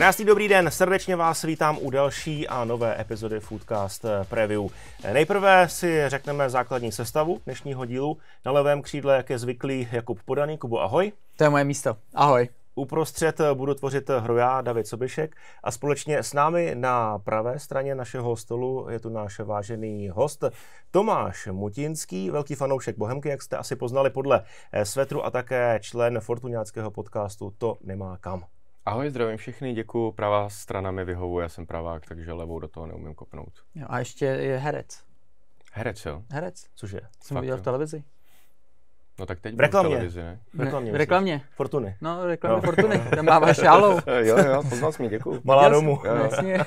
Krásný dobrý den, srdečně vás vítám u další a nové epizody Foodcast Preview. Nejprve si řekneme základní sestavu dnešního dílu. Na levém křídle, jak je zvyklý, Jakub Podaný. Kubo, ahoj. To je moje místo. Ahoj. Uprostřed budu tvořit hroja David Sobišek a společně s námi na pravé straně našeho stolu je tu náš vážený host Tomáš Mutinský, velký fanoušek Bohemky, jak jste asi poznali podle e, svetru a také člen fortuňáckého podcastu To nemá kam. Ahoj, zdravím všechny, děkuji. Pravá strana mi vyhovuje, já jsem pravák, takže levou do toho neumím kopnout. Jo, a ještě je herec. Herec, jo? Herec. Cože? Jsem Fakt, viděl v televizi. No tak teď v reklamě. V, televizi, ne? v reklamě. Ne, v reklamě. Fortuny. No, no. reklamě no. Fortuny. Tam má šálou. jo, jo, poznal jsi mě, děkuji. Malá Děl domů. Jo, no, Vlastně. uh,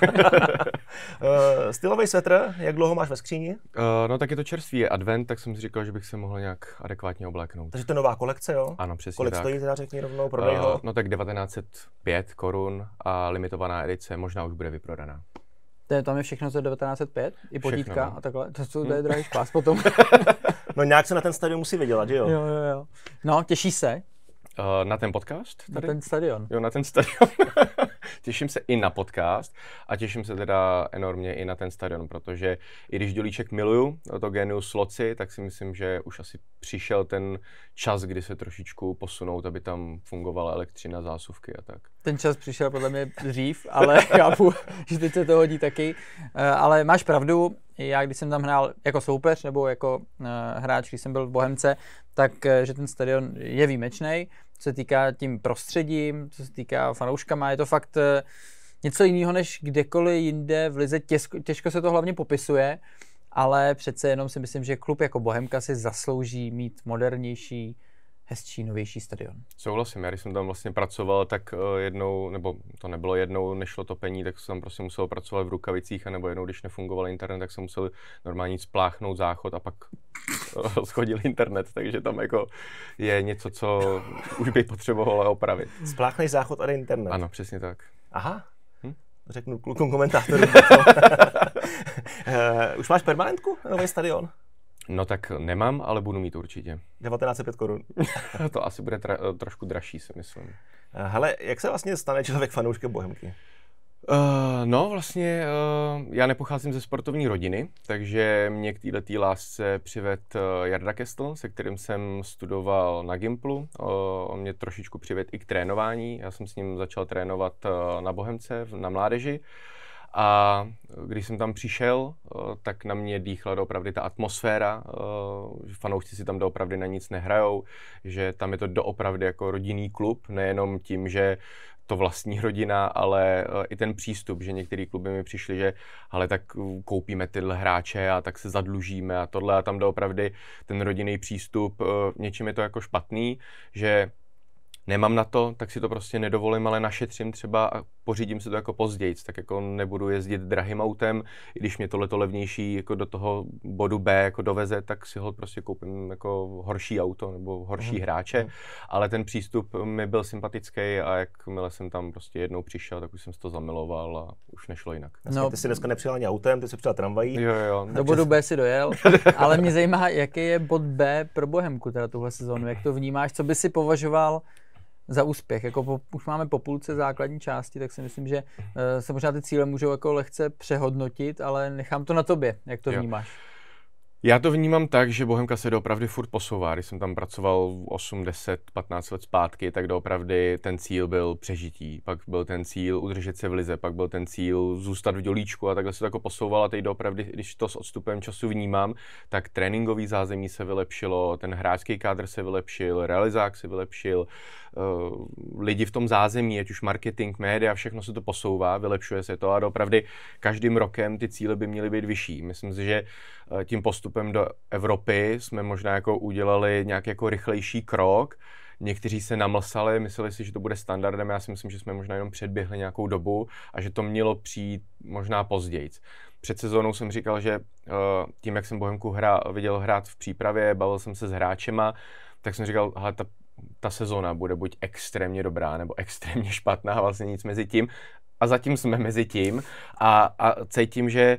eh, stylový svetr, jak dlouho máš ve skříni? Uh, no tak je to čerstvý, je advent, tak jsem si říkal, že bych se mohl nějak adekvátně obléknout. Takže to je nová kolekce, jo? Ano, přesně Kolik tak. stojí teda, řekni rovnou, prodej uh, ho? Eh, no tak 1905 korun a limitovaná edice, možná už bude vyprodaná. To je, tam je všechno za 1905, i podítka všechno, a takhle. To, to, to je hm. drahý špás potom. no nějak se na ten stadion musí vydělat, že jo? Jo, jo, jo. No, těší se. Uh, na ten podcast? Tady? Na ten stadion. Jo, na ten stadion. Těším se i na podcast a těším se teda enormně i na ten stadion, protože i když dělíček miluju, to genius loci, tak si myslím, že už asi přišel ten čas, kdy se trošičku posunout, aby tam fungovala elektřina, zásuvky a tak. Ten čas přišel podle mě dřív, ale chápu, že teď se to hodí taky. Eh, ale máš pravdu, já když jsem tam hrál jako soupeř nebo jako eh, hráč, když jsem byl v Bohemce, tak eh, že ten stadion je výjimečný co se týká tím prostředím, co se týká fanouškama, je to fakt eh, něco jiného než kdekoliv jinde v lize. Těžko, těžko se to hlavně popisuje, ale přece jenom si myslím, že klub jako Bohemka si zaslouží mít modernější hezčí, novější stadion. Souhlasím, já když jsem tam vlastně pracoval, tak eh, jednou, nebo to nebylo jednou, nešlo to pení, tak jsem prostě musel pracovat v rukavicích, anebo jednou, když nefungoval internet, tak jsem musel normálně spláchnout záchod a pak eh, rozchodil internet, takže tam jako je něco, co už by potřebovalo opravit. Spláchnej záchod a internet. Ano, přesně tak. Aha, hm? řeknu klukům komentátorům. uh, už máš permanentku? Nový stadion? No tak nemám, ale budu mít určitě. 1905 korun. to asi bude tra- trošku dražší, si myslím. Eh, hele, jak se vlastně stane člověk fanouškem Bohemky? Uh, no, vlastně uh, já nepocházím ze sportovní rodiny, takže mě k této lásce přived uh, Jarda Kestl, se kterým jsem studoval na Gimplu. Uh, on mě trošičku přived i k trénování. Já jsem s ním začal trénovat uh, na Bohemce, v, na mládeži. Uh, a když jsem tam přišel, eh, tak na mě dýchla doopravdy ta atmosféra, eh, že fanoušci si tam doopravdy na nic nehrajou, že tam je to doopravdy jako rodinný klub, nejenom tím, že to vlastní rodina, ale eh, i ten přístup, že některé kluby mi přišly, že ale tak koupíme tyhle hráče a tak se zadlužíme a tohle a tam doopravdy ten rodinný přístup, něčím je to jako špatný, že nemám na to, tak si to prostě nedovolím, ale našetřím třeba a pořídím si to jako později, tak jako nebudu jezdit drahým autem, i když mě to levnější jako do toho bodu B jako doveze, tak si ho prostě koupím jako horší auto nebo horší mm-hmm. hráče, mhm. ale ten přístup mi byl sympatický a jakmile jsem tam prostě jednou přišel, tak už jsem si to zamiloval a už nešlo jinak. No, ty jsi dneska nepřijel ani autem, ty jsi přijel tramvají. Jo, jo. Do bodu B si dojel, ale mě zajímá, jaký je bod B pro Bohemku teda tuhle sezónu, jak to vnímáš, co by si považoval za úspěch. Jako po, už máme po půlce základní části, tak si myslím, že uh, se možná ty cíle můžou jako lehce přehodnotit, ale nechám to na tobě, jak to jo. vnímáš. Já to vnímám tak, že Bohemka se doopravdy furt posouvá. Když jsem tam pracoval 8, 10, 15 let zpátky, tak doopravdy ten cíl byl přežití, pak byl ten cíl udržet se v lize, pak byl ten cíl zůstat v dělíčku a takhle se to jako posouvalo. A teď doopravdy, když to s odstupem času vnímám, tak tréninkový zázemí se vylepšilo, ten hráčský kádr se vylepšil, realizák se vylepšil. Uh, Eh, lidi v tom zázemí, ať už marketing, média, všechno se to posouvá, vylepšuje se to a opravdu každým rokem ty cíle by měly být vyšší. Myslím si, že eh, tím postupem do Evropy jsme možná jako udělali nějaký jako rychlejší krok, Někteří se namlsali, mysleli si, že to bude standardem. Já si myslím, že jsme možná jenom předběhli nějakou dobu a že to mělo přijít možná později. Před sezónou jsem říkal, že eh, tím, jak jsem Bohemku hra, viděl hrát v přípravě, bavil jsem se s hráčema, tak jsem říkal, ta ta sezona bude buď extrémně dobrá nebo extrémně špatná, vlastně nic mezi tím. A zatím jsme mezi tím a, a cítím, že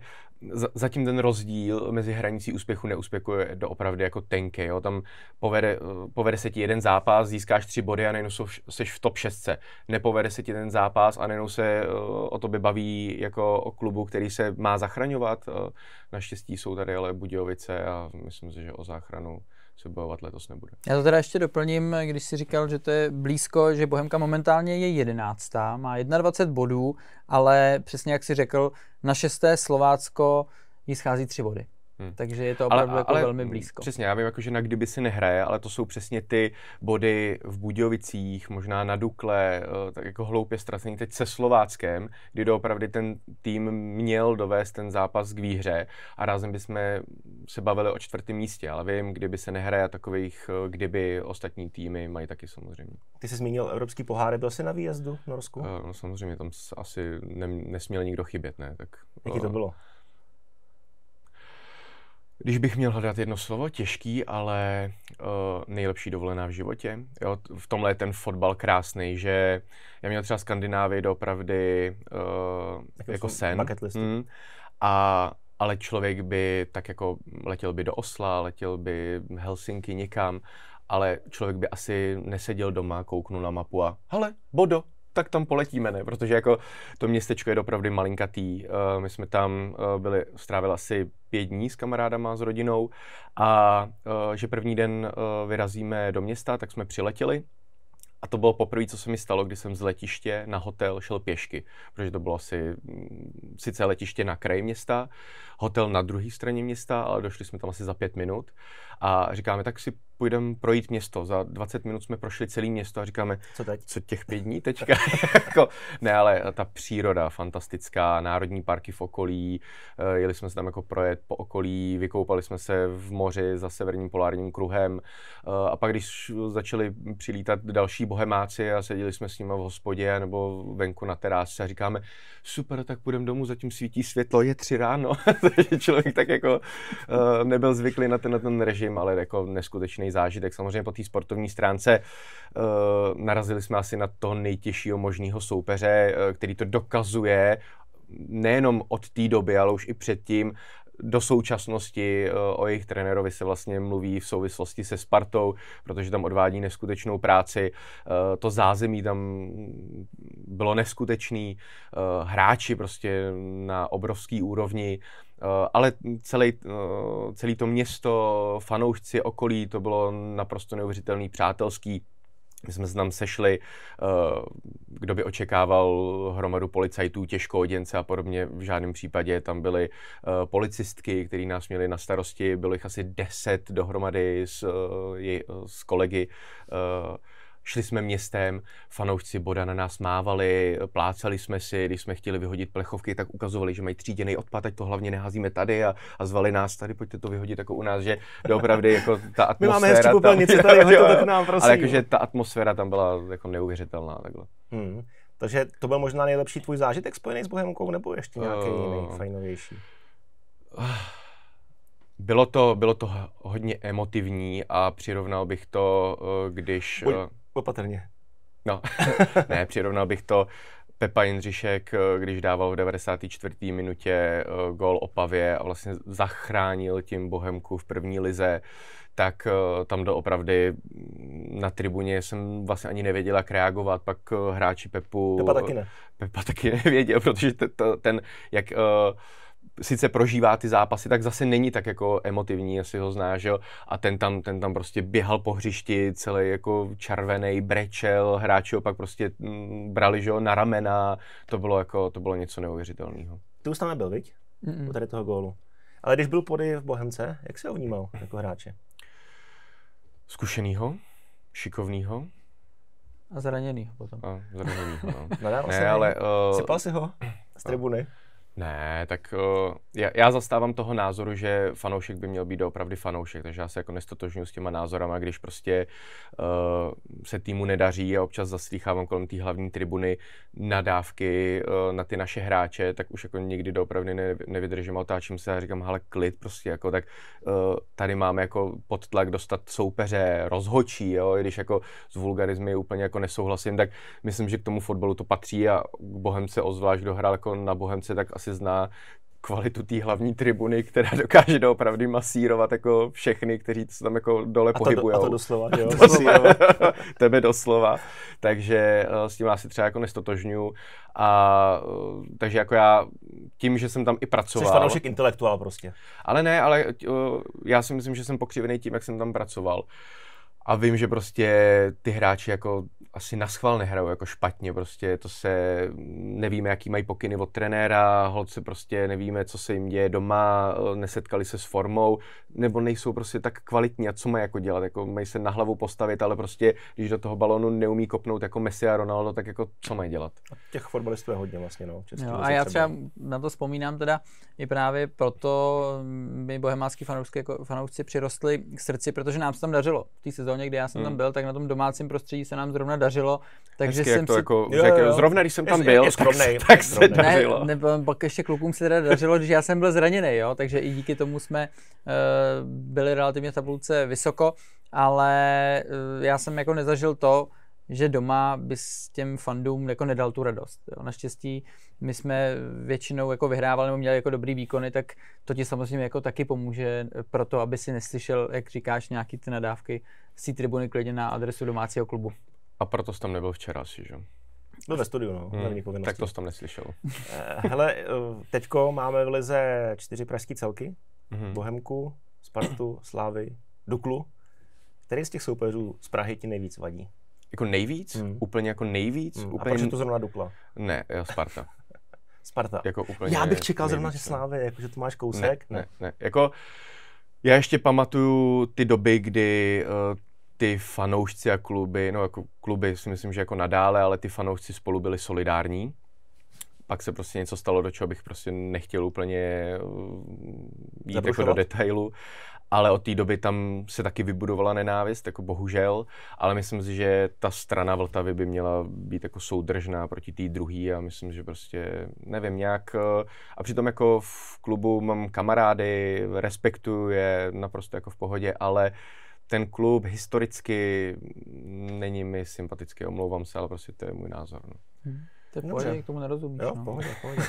zatím ten rozdíl mezi hranicí úspěchu a neúspěchu je doopravdy jako tenký. Jo? Tam povede, povede se ti jeden zápas, získáš tři body a najednou jsi v top 6. Nepovede se ti ten zápas a najednou se eh, o tobě baví jako o klubu, který se má zachraňovat. Eh. Naštěstí jsou tady ale Budějovice a myslím si, že o záchranu se bojovat letos nebude. Já to teda ještě doplním, když si říkal, že to je blízko, že Bohemka momentálně je jedenáctá, má 21 bodů, ale přesně jak si řekl, na šesté Slovácko jí schází tři body. Hmm. Takže je to opravdu ale, jako ale, velmi blízko. Přesně, já vím, jako, že na kdyby si nehraje, ale to jsou přesně ty body v Budějovicích, možná na Dukle, eh, tak jako hloupě ztracený teď se Slováckem, kdy doopravdy ten tým měl dovést ten zápas k výhře a rázem bychom se bavili o čtvrtém místě, ale vím, kdyby se nehraje takových, eh, kdyby ostatní týmy mají taky samozřejmě. Ty jsi zmínil Evropský pohár, byl jsi na výjezdu v Norsku? Eh, no samozřejmě, tam asi nesměl nikdo chybět, ne? Tak, Jaký to bylo? Když bych měl hledat jedno slovo, těžký, ale uh, nejlepší dovolená v životě. Jo, v tomhle je ten fotbal krásný, že já měl třeba Skandinávii doopravdy uh, jako, jako sen. Bucket Mm, a, ale člověk by tak jako letěl by do Osla, letěl by Helsinki někam, ale člověk by asi neseděl doma, kouknul na mapu a hele, bodo, tak tam poletíme, ne? Protože jako to městečko je opravdu malinkatý. Uh, my jsme tam uh, byli, strávili asi pět dní s kamarádama, s rodinou a uh, že první den uh, vyrazíme do města, tak jsme přiletěli a to bylo poprvé, co se mi stalo, kdy jsem z letiště na hotel šel pěšky, protože to bylo asi mm, sice letiště na kraji města, hotel na druhé straně města, ale došli jsme tam asi za pět minut. A říkáme, tak si půjdeme projít město. Za 20 minut jsme prošli celé město a říkáme, co, teď? co těch pět dní teďka? Jako, ne, ale ta příroda fantastická, národní parky v okolí, eh, jeli jsme se tam jako projet po okolí, vykoupali jsme se v moři za severním polárním kruhem eh, a pak, když začali přilítat další bohemáci a seděli jsme s nimi v hospodě nebo venku na terase a říkáme, super, tak půjdeme domů, zatím svítí světlo, je tři ráno. Takže člověk tak jako eh, nebyl zvyklý na ten, na ten režim, ale jako neskutečný úžasný zážitek. Samozřejmě po té sportovní stránce eh, narazili jsme asi na to nejtěžšího možného soupeře, eh, který to dokazuje nejenom od té doby, ale už i předtím, do současnosti eh, o jejich trenérovi se vlastně mluví v souvislosti se Spartou, protože tam odvádí neskutečnou práci. To zázemí tam bylo neskutečný. Hráči prostě na obrovský úrovni. Eh, ale celý, eh, celý to město, fanoušci, okolí, to bylo naprosto neuvěřitelný, přátelský. My jsme se tam sešli, eh, kdo by očekával hromadu policajtů, těžko oděnce a podobně, v žádném případě. Tam byly policistky, které nás měli na starosti, bylo jich asi deset dohromady s, s kolegy šli jsme městem, fanoušci Boda na nás mávali, plácali jsme si, když jsme chtěli vyhodit plechovky, tak ukazovali, že mají tříděný odpad, ať to hlavně neházíme tady a, a zvali nás tady, pojďte to vyhodit jako u nás, že opravdu jako ta atmosféra... My máme hezčí tady, jo, to tak nám, prosím. Ale jakože ta atmosféra tam byla jako neuvěřitelná takhle. Hmm. Takže to byl možná nejlepší tvůj zážitek spojený s Bohemkou, nebo ještě nějaký uh, jiný, fajnovější? Bylo to, bylo to hodně emotivní a přirovnal bych to, eh, když... Buď. Eh, Opatrně. No, ne, přirovnal bych to Pepa Jindřišek, eh, když dával v 94. minutě eh, gol Opavě a vlastně zachránil tím Bohemku v první lize, tak eh, tam doopravdy mm, na tribuně jsem vlastně ani nevěděl, jak reagovat. Pak hráči Pepu... Pepa taky ne. Pepa taky nevěděl, protože ten, jak... Uh, sice prožívá ty zápasy, tak zase není tak jako emotivní, jestli ho zná, že jo? A ten tam, ten tam prostě běhal po hřišti, celý jako červený, brečel, hráči ho pak prostě m, mm, brali, že jo, na ramena, to bylo jako, to bylo něco neuvěřitelného. Ty už tam nebyl, viď? Mm-mm. U tady toho gólu. Ale když byl pody v Bohemce, jak se ho vnímal jako hráče? Zkušenýho, šikovnýho, a zraněný potom. A zraněný, no. no ne, vlastně ale... Uh, Sypal si ho z tribuny? Ne, tak uh, já, já zastávám toho názoru, že fanoušek by měl být doopravdy fanoušek, takže já se jako nestotožňuji s těma názorama, když prostě uh, se týmu nedaří a občas zaslýchávám kolem té hlavní tribuny nadávky uh, na ty naše hráče, tak už jako nikdy doopravdy ne, nevydržím a otáčím se a říkám, hele klid prostě, jako tak uh, tady máme jako pod tlak dostat soupeře, rozhočí, jo, i když jako s vulgarizmy úplně jako nesouhlasím, tak myslím, že k tomu fotbalu to patří a k Bohemce, ozvlášť kdo hrál jako na Bohemce, tak asi asi zná kvalitu té hlavní tribuny, která dokáže doopravdy masírovat jako všechny, kteří se tam jako dole pohybují. A to doslova, jo. to doslova. Tebe doslova. Takže eh, s tím já si třeba jako nestotožňu. A, eh, takže jako já tím, že jsem tam i pracoval. Jsi fanoušek intelektuál prostě. Ale ne, ale eh, já si myslím, že jsem pokřivený tím, jak jsem tam pracoval. A vím, že prostě ty hráči jako asi na schvál nehrajou jako špatně, prostě to se, mm, nevíme, jaký mají pokyny od trenéra, holci prostě nevíme, co se jim děje doma, eh, nesetkali se s formou, nebo nejsou prostě tak kvalitní a co mají jako dělat, jako mají se na hlavu postavit, ale prostě, když do toho balonu neumí kopnout jako Messi a Ronaldo, tak jako co mají dělat? A těch fotbalistů je hodně vlastně, no. Český a já třeba na to vzpomínám teda i právě proto mm, my bohemácký fanoušci, jako fanoušci přirostli k srdci, protože nám se tam dařilo. V té sezóně, kdy já jsem hmm. tam byl, tak na tom domácím prostředí se nám zrovna dařilo. Takže Hezky, jsem to si... jako, jo, jo. Zrovna když jsem tam Jestli, byl, skromnej, tak, tak se dařilo. Ne, nebo pak ještě klukům se teda dařilo, že já jsem byl zraněný, jo, takže i díky tomu jsme uh, byli relativně v tabulce vysoko, ale uh, já jsem jako nezažil to, že doma bys těm fandům jako nedal tu radost. Jo. Naštěstí my jsme většinou jako vyhrávali nebo měli jako dobrý výkony, tak to ti samozřejmě jako taky pomůže pro to, aby si neslyšel, jak říkáš, nějaký ty nadávky z té tribuny klidně na adresu domácího klubu. A proto jsi tam nebyl včera asi, že? Byl ve studiu, no, hmm. Tak to jsi tam neslyšel. Eh, hele, eh, teďko máme v lize čtyři pražské celky. Mm-hmm. Bohemku, Spartu, Slávy, Duklu. Který z těch soupeřů z Prahy ti nejvíc vadí? Jako nejvíc? Mm. Úplně jako nejvíc? Mm. Úplně... A proč je to zrovna Dukla? Ne, eh, Sparta. Sparta. Jako úplně Já bych čekal nejvíc. zrovna, že no. Slávy, jako, že to máš kousek. Ne, ne, ne. Jako, já ještě pamatuju ty doby, kdy uh, ty fanoušci a kluby, no jako kluby si myslím, že jako nadále, ale ty fanoušci spolu byli solidární. Pak se prostě něco stalo, do čeho bych prostě nechtěl úplně uh, jít jako do detailu. Ale od té doby tam se taky vybudovala nenávist, jako bohužel. Ale myslím si, že ta strana Vltavy by měla být jako soudržná proti té druhé a myslím, že prostě nevím nějak. Uh, a přitom jako v klubu mám kamarády, respektuju je naprosto jako v pohodě, ale uh, ten klub historicky není mi sympatický, omlouvám se, ale prostě to je můj názor. No. Hmm. To je pohodě, k tomu nerozumíš. Jo, no. pohodě, pohodě.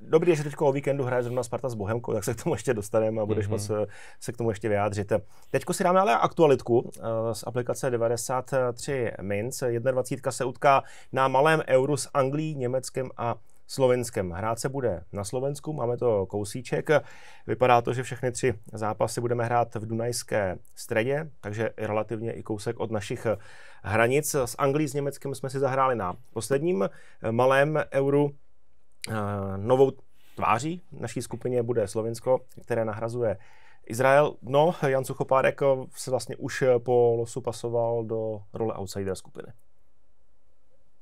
Dobrý, že teď o víkendu hraje zrovna Sparta s Bohemkou, tak se k tomu ještě dostaneme a budeš mm-hmm. moc eh, se k tomu ještě vyjádřit. Teď si dáme ale aktualitku eh, z aplikace 93 Minc. 21. se utká na malém euru s Anglií, Německem a Slovenskem. Hrát se bude na Slovensku, máme to kousíček. Vypadá to, že všechny tři zápasy budeme hrát v Dunajské středě, takže relativně i kousek od našich hranic. S Anglií, s Německem jsme si zahráli na posledním eh, malém euru eh, novou tváří. naší skupině bude Slovensko, které nahrazuje Izrael. No, Jan Suchopárek eh, se vlastně už po losu pasoval do role outsider skupiny.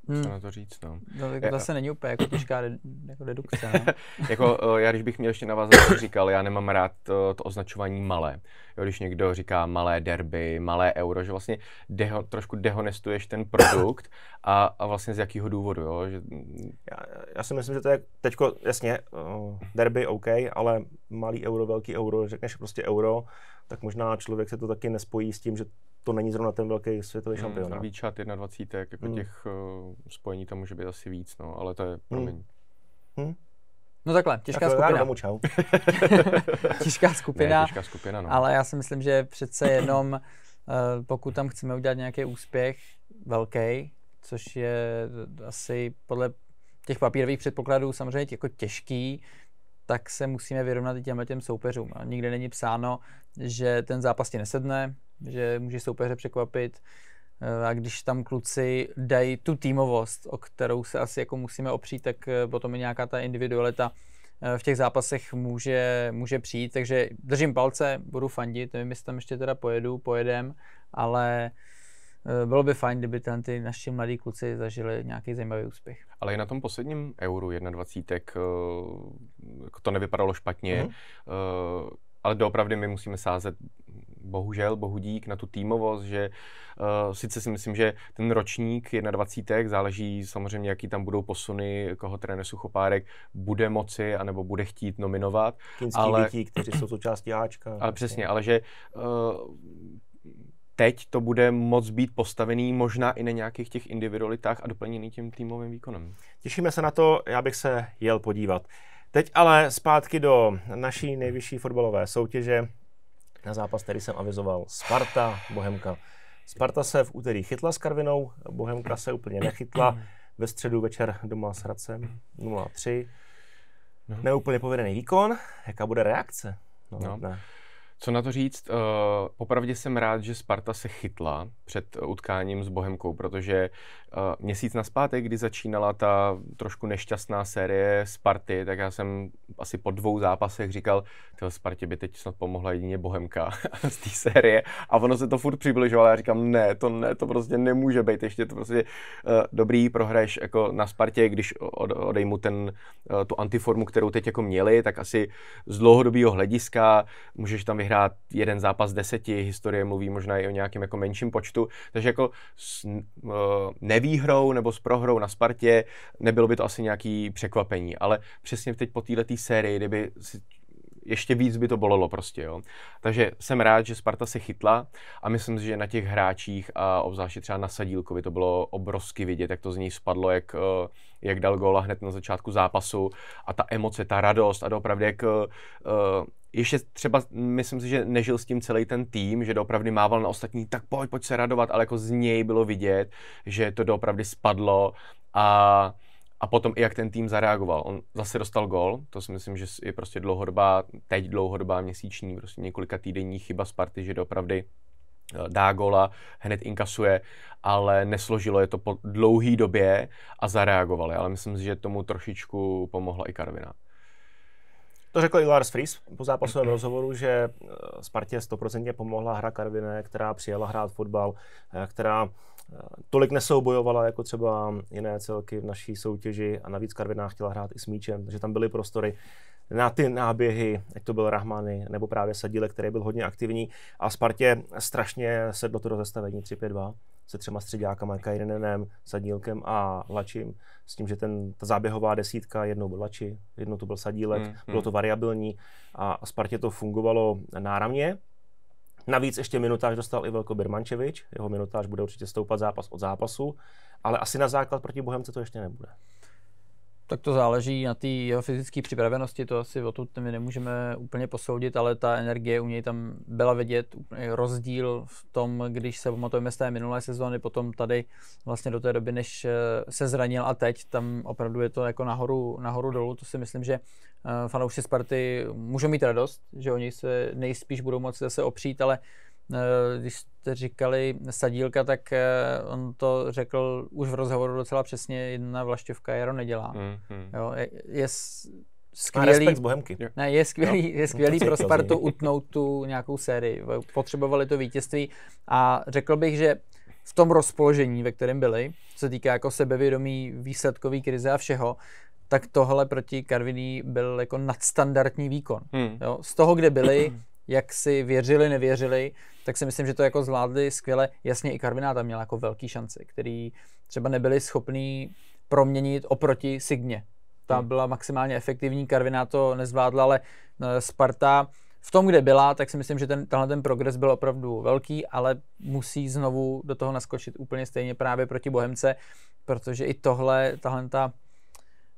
Hmm. Co na to říct, no. no to zase není úplně jako těžká de, jako dedukce, no. jako eh, já, když bych měl ještě navázat, jak říkal, já nemám rád to, eh, to označování malé. Jo, když někdo říká malé derby, malé euro, že vlastně deho, trošku dehonestuješ ten produkt a, a vlastně z jakého důvodu, jo? Že... Já, já si myslím, že to je teďko, jasně, eh, derby OK, ale malý euro, velký euro, řekneš prostě euro, tak možná člověk se to taky nespojí s tím, že to není zrovna ten velký světový mm, šampionát. Navíc čát 21, jako mm. těch uh, spojení tam může být asi víc, no, ale to je, hmm. promiň. Mm. Mm. No takhle, těžká tak skupina. Domů, čau. těžká skupina. Ne, těžká skupina, no. Ale já si myslím, že přece jenom, uh, pokud tam chceme udělat nějaký úspěch velký, což je asi podle těch papírových předpokladů samozřejmě jako těžký, tak se musíme vyrovnat i těmhle těm soupeřům. A nikde není psáno, že ten zápas ti nesedne, že může soupeře překvapit. Eh, a když tam kluci dají tu týmovost, o kterou se asi jako musíme opřít, tak eh, potom i nějaká ta individualita eh, v těch zápasech může, může přijít. Takže držím palce, budu fandit, nevím, jestli tam ještě teda pojedu, pojedem, ale uh, Eh, bylo by fajn, kdyby ten, ty naši mladí kluci zažili nějaký zajímavý úspěch. Ale i na tom posledním euru 21, eh, jako to nevypadalo špatně, mm-hmm. ale doopravdy my musíme sázet bohužel, bohudík na tu týmovost, že uh, sice si myslím, že ten ročník 21. záleží samozřejmě, jaký tam budou posuny, koho trenér Suchopárek bude moci anebo bude chtít nominovat. Kinský ale, dětí, kteří jsou součástí Ačka. Ale přesně, ale že uh, teď to bude moc být postavený možná i na nějakých těch individualitách a doplněný tím týmovým výkonem. Těšíme se na to, já bych se jel podívat. Teď ale zpátky do naší nejvyšší fotbalové soutěže. Na zápas, který jsem avizoval, Sparta, Bohemka. Sparta se v úterý chytla s Karvinou, Bohemka se úplně nechytla. Ve středu večer doma s Hradcem 0-3. No. Neúplně povedený výkon. Jaká bude reakce? No, no. Ne. Co na to říct? Uh, popravdě jsem rád, že Sparta se chytla před utkáním s Bohemkou, protože měsíc na zpátek, kdy začínala ta trošku nešťastná série Sparty, tak já jsem asi po dvou zápasech říkal, že Spartě by teď snad pomohla jedině Bohemka z té série. A ono se to furt přibližovalo. Já říkám, ne, to ne, to prostě nemůže být. Ještě to prostě uh, dobrý prohraješ jako na Spartě, když od, odejmu ten, uh, tu antiformu, kterou teď jako měli, tak asi z dlouhodobého hlediska můžeš tam vyhrát jeden zápas deseti. Historie mluví možná i o nějakém jako menším počtu. Takže jako s, uh, ne nevýhrou nebo s prohrou na Spartě, nebylo by to asi nějaký překvapení, ale přesně teď po této sérii, kdyby si ještě víc by to bolelo prostě, jo. Takže jsem rád, že Sparta se chytla a myslím si, že na těch hráčích a obzvláště třeba na Sadílkovi to bylo obrovsky vidět, jak to z něj spadlo, jak, eh, jak dal góla hned na začátku zápasu a ta emoce, ta radost a opravdu jak eh, ještě třeba, myslím si, že nežil s tím celý ten tým, že doopravdy mával na ostatní, tak pojď, pojď se radovat, ale jako z něj bylo vidět, že to doopravdy spadlo a, a potom i jak ten tým zareagoval. On zase dostal gol, to si myslím, že je prostě dlouhodobá, teď dlouhodobá měsíční, prostě několika týdenní chyba Sparty, že doopravdy eh, dá gola, hned inkasuje, ale nesložilo je to po dlouhý době a zareagovali. Ale myslím si, že tomu trošičku pomohla i Karvina. To řekl i Lars Fries po zápasovém mhm. rozhovoru, že eh, Spartě 100% pomohla hra Karviné, která přijela hrát fotbal, eh, která eh, tolik nesoubojovala jako třeba jiné celky v naší soutěži a navíc Karviná chtěla hrát i s míčem, takže tam byly prostory na ty náběhy, jak to byl Rahmany nebo právě Sadile, který byl hodně aktivní a Spartě strašně sedlo to do zastavení 3-5-2 se třema středňákama, Kajrenenem, Sadílkem a Lačím, s tím, že ten, ta záběhová desítka jednou byl Lači, jednou to byl Sadílek, mm, hmm bylo mm. to variabilní a, a Spartě to fungovalo náramně. Navíc ještě minutáž dostal i Velko Birmančevič, jeho minutáž bude určitě stoupat zápas od zápasu, ale asi na základ proti Bohemce to ještě nebude. Tak to záleží na té jeho fyzické připravenosti, to asi o to my nemůžeme úplně posoudit, ale ta energie u něj tam byla vidět, rozdíl v tom, když se pamatujeme z té minulé sezóny, potom tady vlastně do té doby, než eh, se zranil a teď, tam opravdu je to jako nahoru, nahoru dolů, to si myslím, že eh, fanoušci Sparty můžou mít radost, že oni se nejspíš budou moci zase opřít, ale uh, Eh, když jste říkali sadílka, tak eh, on to řekl už v rozhovoru docela přesně, jedna vlaštěvka jaro nedělá. Mm-hmm. Jo, je, je skvělý, z Bohemky. Ne, je skvělý, je skvělý pro Spartu utnout tu nějakou sérii. Potřebovali to vítězství a řekl bych, že v tom rozpoložení, ve kterém byli, co se týká jako sebevědomí, výsledkový krize a všeho, tak tohle proti Karviní byl jako nadstandardní výkon. Hmm. Jo? Z toho, kde byli, jak si věřili, nevěřili, tak si myslím, že to jako zvládli skvěle. Jasně i Karviná tam měla jako velký šance, který třeba nebyli schopní proměnit oproti Signě. Ta hmm. byla maximálně efektivní, Karviná to nezvládla, ale eh, Sparta v tom, kde byla, tak si myslím, že ten, tenhle ten progres byl opravdu velký, ale musí znovu do toho naskočit úplně stejně právě proti Bohemce, protože i tohle, tahle ta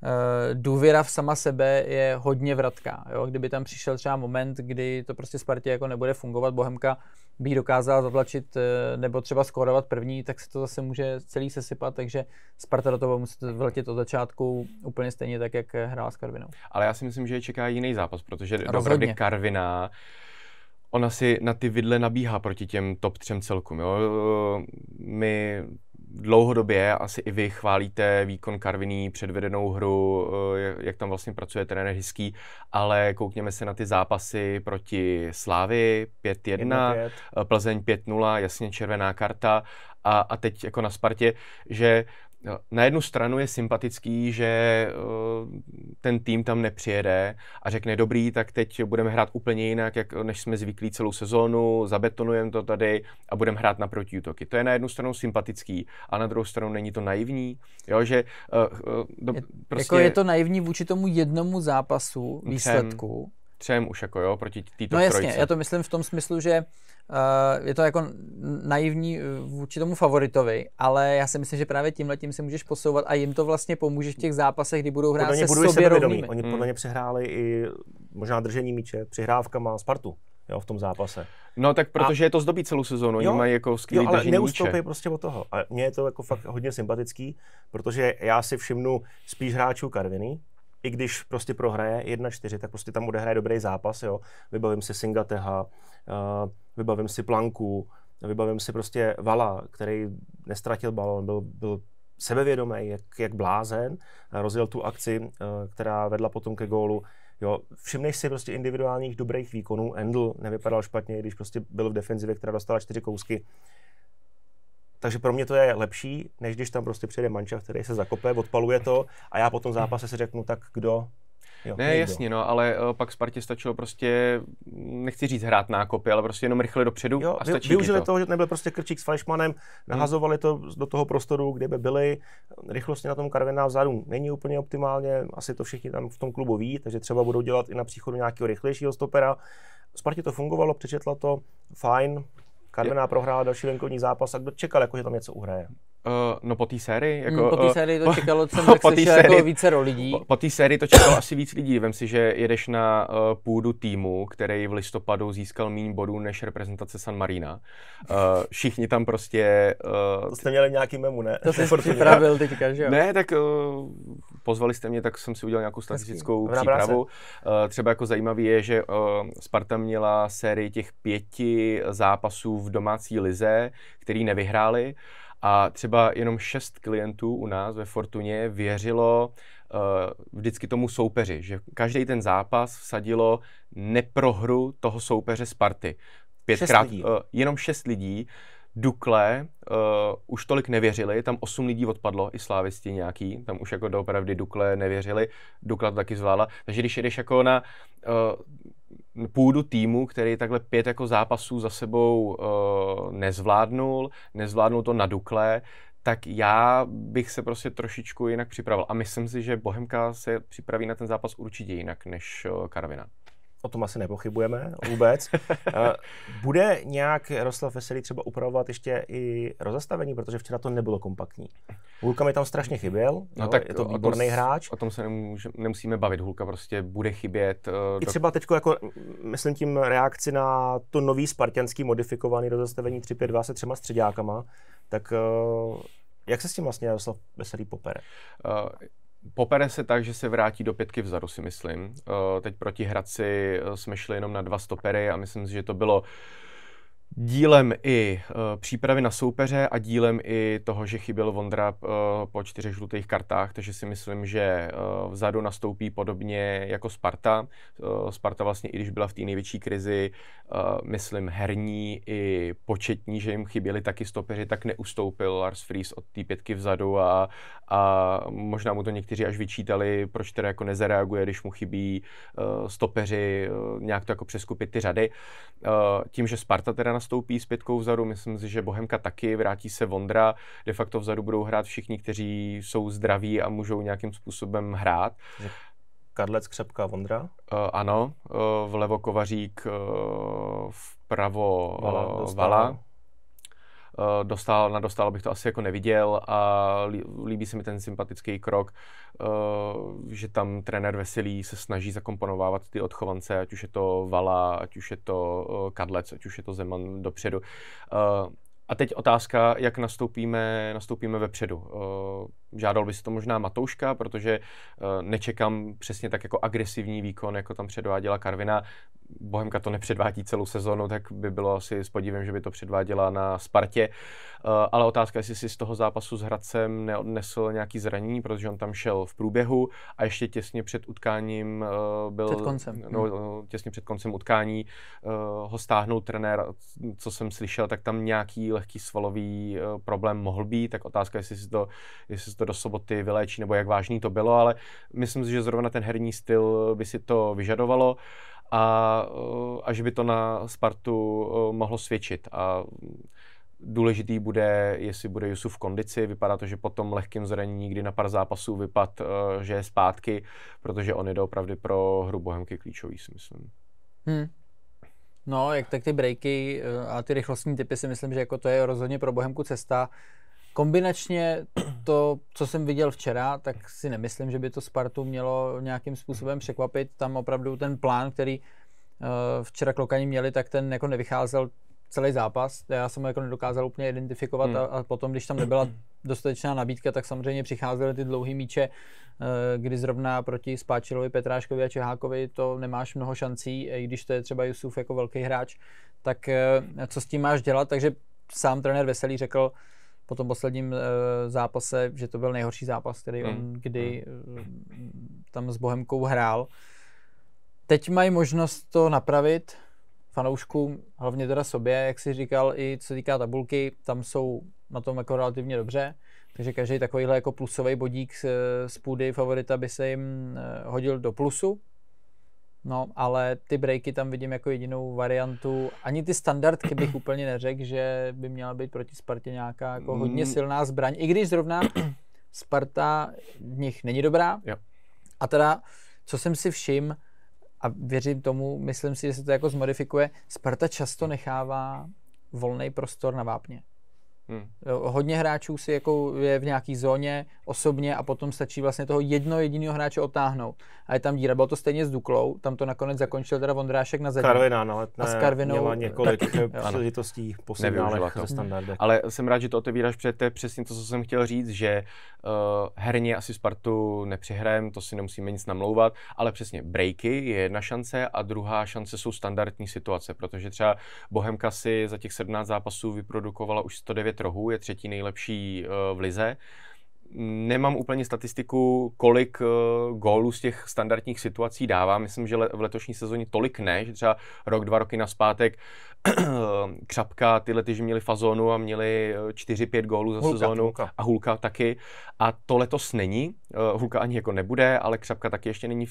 Eh, důvěra v sama sebe je hodně vratká. Jo? Kdyby tam přišel třeba moment, kdy to prostě Spartě jako nebude fungovat, Bohemka by dokázala zavlačit eh, nebo třeba skórovat první, tak se to zase může celý sesypat, takže Sparta do toho musí vletět od začátku úplně stejně tak, jak hrála s Karvinou. Ale já si myslím, že je čeká jiný zápas, protože dobrody Karvina, ona si na ty vidle nabíhá proti těm top třem celkům. Jo? Eh, my dlouhodobě asi i vy chválíte výkon Karviní, předvedenou hru, eh, jak tam vlastně pracuje trenér Hiský, ale koukněme se na ty zápasy proti Slávy 5-1, eh, Plzeň 5-0, jasně červená karta a, a teď jako na Spartě, že na jednu stranu je sympatický, že eh, ten tým tam nepřijede a řekne dobrý, tak teď budeme hrát úplně jinak, jak než jsme zvyklí celou sezónu, zabetonujeme to tady a budeme hrát na protiútoky. To je na jednu stranu sympatický, a na druhou stranu není to naivní, jo, že eh, eh, do, je, jako prostě... Jako je to naivní vůči tomu jednomu zápasu výsledku. Třem, třem už jako jo, proti této No jasně, já to myslím v tom smyslu, že Eh, je to jako naivní vůči tomu favoritovi, ale já si myslím, že právě tímhle tím se můžeš posouvat a jim to vlastně pomůže v těch zápasech, kdy budou hrát podle se budou sobě rovnými. Oni podle mě hmm. přehráli i možná držení míče, přihrávkama Spartu jo, v tom zápase. No tak protože a, je to zdobí celou sezónu, oni mají jako skvělý jo, ale neustoupí prostě od toho. A mně je to jako fakt hodně sympatický, protože já si všimnu spíš hráčů Karviny, i když prostě prohraje 1-4, tak prostě tam odehraje dobrý zápas, jo. Vybavím si Singateha, uh, vybavím si planku, vybavím si prostě Vala, který nestratil balon, byl, byl sebevědomý, jak, jak blázen, rozjel tu akci, eh, která vedla potom ke gólu. Jo, všimneš si prostě individuálních dobrých výkonů. Endl nevypadal špatně, když prostě byl v defenzivě, která dostala čtyři kousky. Takže pro mě to je lepší, než když tam prostě přijde manča, který se zakope, odpaluje to a já potom zápase si řeknu, tak kdo Jo, ne, nejde. jasně, no, ale uh, pak Spartě stačilo prostě, hm, nechci říct hrát nákopy, ale prostě jenom rychle dopředu jo, a stačí Využili to. toho, že nebyl prostě krčík s falšmanem, hm. nahazovali hmm. to do toho prostoru, kde by byli. Rychlost na tom Karviná vzadu není úplně optimálně, asi to všichni tam v tom klubu ví, takže třeba budou dělat i na příchodu nějakého rychlejšího stopera. Spartě to fungovalo, přečetla to, fajn, je... prohrála další venkovní zápas a kdo čekal, jako, že tam něco uhraje? Uh, no po té sérii? Hmm, jako, mm, po té eh, sérii to čekalo, uh, po, po sérii, jako vícero lidí. Po, po té sérii to čekalo asi víc lidí. Vem si, že jedeš na uh, půdu týmu, který v listopadu získal méně bodů než reprezentace San Marina. Uh, všichni tam prostě... Uh, to jste měli nějaký memu, ne? To jsi připravil teďka, že jo? Ne, tak uh, pozvali jste mě, tak jsem si udělal nějakou statistickou Hezký. přípravu. Uh, třeba jako zajímavý je, že uh, Sparta měla sérii těch pěti zápasů v domácí lize, který nevyhráli. A třeba jenom šest klientů u nás ve Fortuně věřilo uh, vždycky tomu soupeři, že každý ten zápas vsadilo neprohru toho soupeře Sparty. Pětkrát, uh, jenom šest lidí. Dukle uh, už tolik nevěřili, tam osm lidí odpadlo, i slávisti nějaký, tam už jako doopravdy Dukle nevěřili, Dukla to taky zvládla, takže když jedeš jako na uh, půdu týmu, který takhle pět jako zápasů za sebou uh, nezvládnul, nezvládnul to na Dukle, tak já bych se prostě trošičku jinak připravil. A myslím si, že Bohemka se připraví na ten zápas určitě jinak než Karvina o tom asi nepochybujeme vůbec. Eh, bude nějak Jaroslav Veselý třeba upravovat ještě i rozastavení, protože včera to nebylo kompaktní. Hulka mi tam strašně chyběl, no, jo, tak je to výborný tom, hráč. O tom se nemůže, nemusíme bavit, Hulka prostě bude chybět. Uh, I třeba teď, jako, myslím tím reakci na to nový spartianský modifikovaný rozastavení 3-5-2 se třema středákama, tak uh, jak se s tím vlastně Jaroslav Veselý popere? Uh, Popere se tak, že se vrátí do pětky vzadu, si myslím. Eh, teď proti Hradci eh, jsme šli jenom na dva stopery a myslím si, že to bylo dílem i uh, přípravy na soupeře a dílem i toho, že chyběl Vondra uh, po čtyřech žlutých kartách, takže si myslím, že uh, vzadu nastoupí podobně jako Sparta. Uh, Sparta vlastně, i když byla v té největší krizi, uh, myslím herní i početní, že jim chyběli taky stopeři, tak neustoupil Lars Fries od té pětky vzadu a, a možná mu to někteří až vyčítali, proč teda jako nezareaguje, když mu chybí uh, stopeři, uh, nějak to jako přeskupit ty řady. Uh, tím, že Sparta teda nastoupí s pětkou vzadu, myslím si, že Bohemka taky, vrátí se Vondra, de facto vzadu budou hrát všichni, kteří jsou zdraví a můžou nějakým způsobem hrát. Karlec, Křepka, Vondra? Uh, ano, uh, vlevo Kovařík, uh, vpravo uh, Vala. Vala. Eh, dostal, na dostal bych to asi jako neviděl a líbí se mi ten sympatický krok, eh, že tam trenér Veselý se snaží zakomponovávat ty odchovance, ať už je to Vala, ať už je to eh, Kadlec, ať už je to Zeman dopředu. A teď otázka, jak nastoupíme, nastoupíme vepředu žádal by si to možná Matouška, protože eh, nečekám přesně tak jako agresivní výkon, jako tam předváděla Karvina. Bohemka to nepředvádí celou sezonu, tak by bylo asi s podívem, že by to předváděla na Spartě. Eh, ale otázka, jestli si z toho zápasu s Hradcem neodnesl nějaký zranění, protože on tam šel v průběhu a ještě těsně před utkáním eh, byl... Před koncem. No, hmm. těsně před koncem utkání ho stáhnul trenér, co jsem slyšel, tak tam nějaký lehký svalový problém mohl být, tak otázka, jestli si to, jestli si to do soboty vyléčí, nebo jak vážný to bylo, ale myslím si, že zrovna ten herní styl by si to vyžadovalo a, eh, a že by to na Spartu eh, mohlo svědčit. A důležitý bude, jestli bude Jusuf v kondici. Vypadá to, že po tom lehkém zranění někdy na pár zápasů vypad, eh, že je zpátky, protože on je opravdu pro hru Bohemky klíčový, si myslím. Hmm. No, jak tak ty breaky a ty rychlostní typy si myslím, že jako to je rozhodně pro Bohemku cesta. Kombinačně to, co jsem viděl včera, tak si nemyslím, že by to Spartu mělo nějakým způsobem překvapit. Tam opravdu ten plán, který eh, včera klokani měli, tak ten jako nevycházel celý zápas. Já jsem ho jako nedokázal úplně identifikovat hmm. a, a potom, když tam nebyla dostatečná nabídka, tak samozřejmě přicházely ty dlouhé míče, eh, kdy zrovna proti Spáčilovi, Petráškovi a Čehákovi to nemáš mnoho šancí, i když to je třeba Jusuf jako velký hráč, tak eh, co s tím máš dělat? Takže sám trenér Veselý řekl, po tom posledním eh, zápase, že to byl nejhorší zápas, který hmm. on hmm. kdy eh, tam s Bohemkou hrál. Teď mají možnost to napravit fanouškům, hlavně teda sobě, jak si říkal, i co týká tabulky, tam jsou na tom jako relativně dobře, takže každý takovýhle jako plusový bodík z, eh, z půdy favorita by se jim hodil do plusu. No, ale ty breaky tam vidím jako jedinou variantu. Ani ty standardky bych úplně neřekl, že by měla být proti Spartě nějaká jako hodně mm. silná zbraň. I když zrovna Sparta v nich není dobrá. Jo. A teda, co jsem si všiml, a věřím tomu, myslím si, že se to jako zmodifikuje, Sparta často nechává volný prostor na vápně. Hmm. Hodně hráčů si jako je v nějaké zóně osobně a potom stačí vlastně toho jedno jediného hráče otáhnout. A je tam díra. Bylo to stejně s Duklou, tam to nakonec zakončil teda Vondrášek na zadní. Karvina, no, a s Karvinou měla několik příležitostí po standardech. Ale jsem rád, že to otevíráš, protože to je přesně to, co jsem chtěl říct, že uh, herně asi Spartu nepřihrajeme, to si nemusíme nic namlouvat, ale přesně breaky je jedna šance a druhá šance jsou standardní situace, protože třeba Bohemka si za těch 17 zápasů vyprodukovala už 109 rohů, je třetí nejlepší eh, v lize. Nemám úplně statistiku, kolik eh, gólů z těch standardních situací dává. Myslím, že v letošní sezóně tolik ne, že třeba rok, dva roky naspátek eh, Křapka, tyhle ty, že měli fazonu a měli 4-5 gólů za hulka, sezónu hulka. a Hulka taky. A to letos není, Hulka ani jako nebude, ale Křapka taky ještě není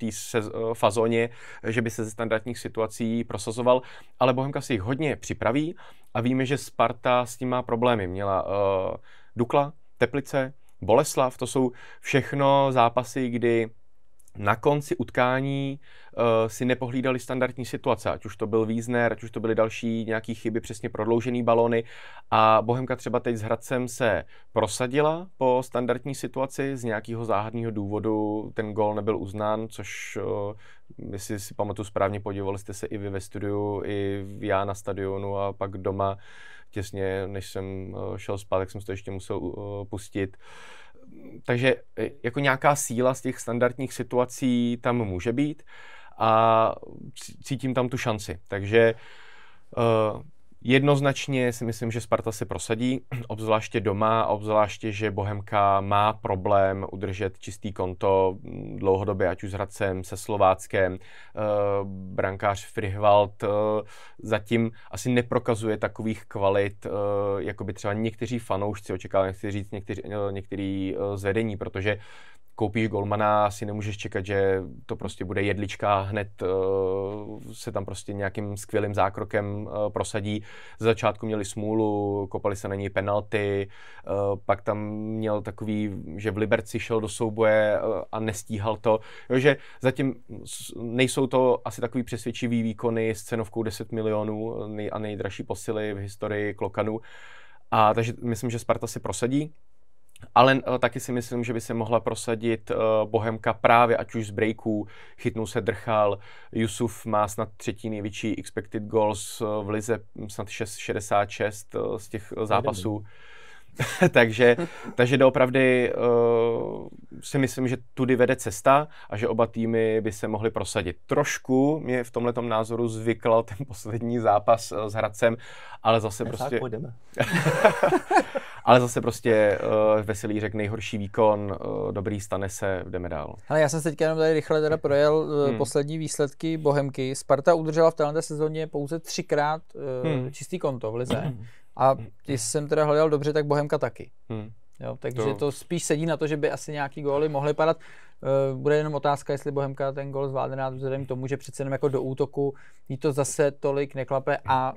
té eh, fazóně, že by se ze standardních situací prosazoval, ale Bohemka si jich hodně připraví a víme, že Sparta s tím má problémy. Měla uh, Dukla, Teplice, Boleslav, to jsou všechno zápasy, kdy na konci utkání uh, si nepohlídali standardní situace, ať už to byl Wiesner, ať už to byly další nějaké chyby, přesně prodloužený balony. A Bohemka třeba teď s Hradcem se prosadila po standardní situaci, z nějakého záhadného důvodu ten gol nebyl uznán, což, uh, jestli si pamatuju správně, podívali jste se i vy ve studiu, i já na stadionu a pak doma těsně, než jsem eh, šel spát, tak jsem to ještě musel uh, pustit. Uh, takže e, jako nějaká síla z těch standardních situací tam může být a cítím tam tu šanci. Takže uh, Jednoznačně si myslím, že Sparta se prosadí, obzvláště doma, obzvláště, že Bohemka má problém udržet čistý konto mm, dlouhodobě, ať už s Hradcem, se Slováckem. Eh, brankář Frihwald eh, zatím asi neprokazuje takových kvalit, eh, jako by třeba někteří fanoušci očekávali, nechci říct někteří, některý protože koupíš golmana, asi nemůžeš čekat, že to prostě bude jedlička, hned uh, se tam prostě nějakým skvělým zákrokem uh, prosadí. Z začátku měli smůlu, kopali se na něj penalty, uh, pak tam měl takový, že v Liberci šel do souboje uh, a nestíhal to. Jo, že zatím nejsou to asi takový přesvědčivý výkony s cenovkou 10 milionů nej, a nejdražší posily v historii Klokanu. A takže myslím, že Sparta si prosadí ale eh, taky si myslím, že by se mohla prosadit eh, Bohemka právě ať už z breaků, chytnul se Drchal, Yusuf má snad třetí největší expected goals eh, v lize, hm, snad uh, z těch zápasů. takže, takže doopravdy uh, si myslím, že tudy vede cesta a že oba týmy by se mohly prosadit. Trošku mě v tomhle názoru zvykl ten poslední zápas s Hradcem, ale zase ne, prostě... Tak, Ale zase prostě uh, veselý řek nejhorší výkon, uh, dobrý, stane se, jdeme dál. Ale já jsem se teďka jenom tady rychle teda projel uh, hmm. poslední výsledky Bohemky. Sparta udržela v této sezóně pouze třikrát uh, hmm. čistý konto v lize. Hmm. A když hmm. jsem teda hledal dobře, tak Bohemka taky. Hmm. Jo, takže to... to spíš sedí na to, že by asi nějaký góly mohly padat. Eh, bude jenom otázka, jestli Bohemka ten gol zvládne, vzhledem k tomu, že přece jenom jako do útoku jí to zase tolik neklape a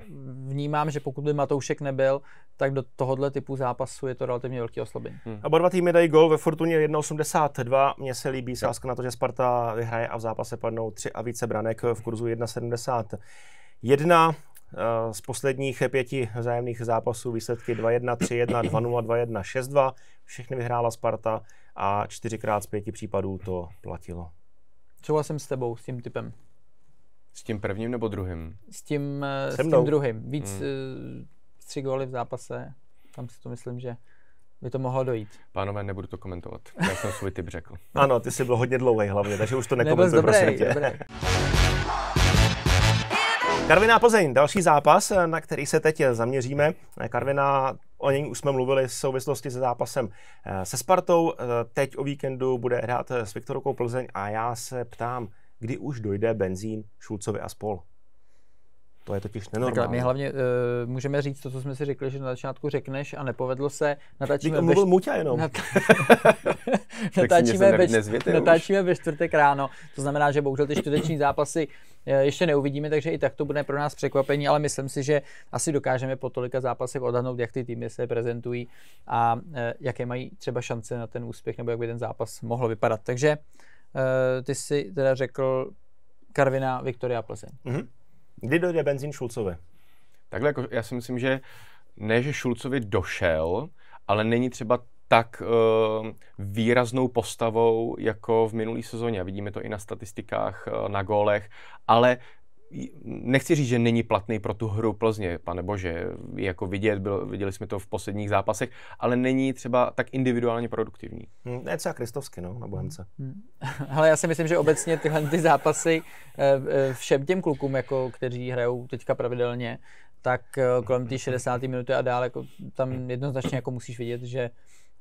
vnímám, že pokud by Matoušek nebyl, tak do tohohle typu zápasu je to relativně velký oslabení. Hmm. Oba dva týmy dají gol ve Fortuně 1,82. Mně se líbí sázka na to, že Sparta vyhraje a v zápase padnou tři a více branek v kurzu 1,70. Jedna Eh, z posledních pěti vzájemných zápasů výsledky 2-1, 3-1, 2-0, 2-1, 6-2. Všechny vyhrála Sparta a čtyřikrát z pěti případů to platilo. Souhlasím s tebou, s tím typem. S tím prvním nebo druhým? S tím, eh, s tím druhým. Víc hmm. Eh, tři góly v zápase, tam si to myslím, že by to mohlo dojít. Pánové, nebudu to komentovat. Já jsem svůj typ řekl. ano, ty jsi byl hodně dlouhý hlavně, takže už to nekomentuj, prosím tě. Dobrý. Karviná Plzeň, další zápas, eh, na který se teď eh, zaměříme. Eh, Karviná, o něj už jsme mluvili v souvislosti se zápasem se Spartou. Teď o víkendu bude hrát s Viktorkou Plzeň a já se ptám, kdy už dojde benzín Šulcovi a spol. To je totiž nenormální. Takhle, my hlavně uh, můžeme říct to, co jsme si řekli, že na začátku řekneš a nepovedlo se. Natáčíme Dík, mluvil ve... jenom. Nat... natáčíme, ve... natáčíme ve čtvrtek ráno. To znamená, že bohužel ty čtvrteční zápasy eh, ještě neuvidíme, takže i tak to bude pro nás překvapení, ale myslím si, že asi dokážeme po tolika zápasech odhadnout, jak ty týmy se prezentují a eh, jaké mají třeba šance na ten úspěch, nebo jak by ten zápas mohl vypadat. Takže ty si teda řekl Karvina, Viktoria, Plzeň. Mm-hmm. Kdy dojde benzín Šulcovi? Takhle, jako, já si myslím, že ne, že Šulcovi došel, ale není třeba tak uh, výraznou postavou jako v minulý sezóně. Vidíme to i na statistikách, eh, na gólech, ale nechci říct, že není platný pro tu hru Plzně, pane bože, jako vidět, bylo, viděli jsme to v posledních zápasech, ale není třeba tak individuálně produktivní. Hmm, ne třeba Kristovsky, no, na Bohemce. Hmm. Ale já si myslím, že obecně tyhle ty zápasy eh, eh, všem těm klukům, jako, kteří hrajou teďka pravidelně, tak eh, kolem té 60. minuty a dál, jako, tam jednoznačně jako musíš vidět, že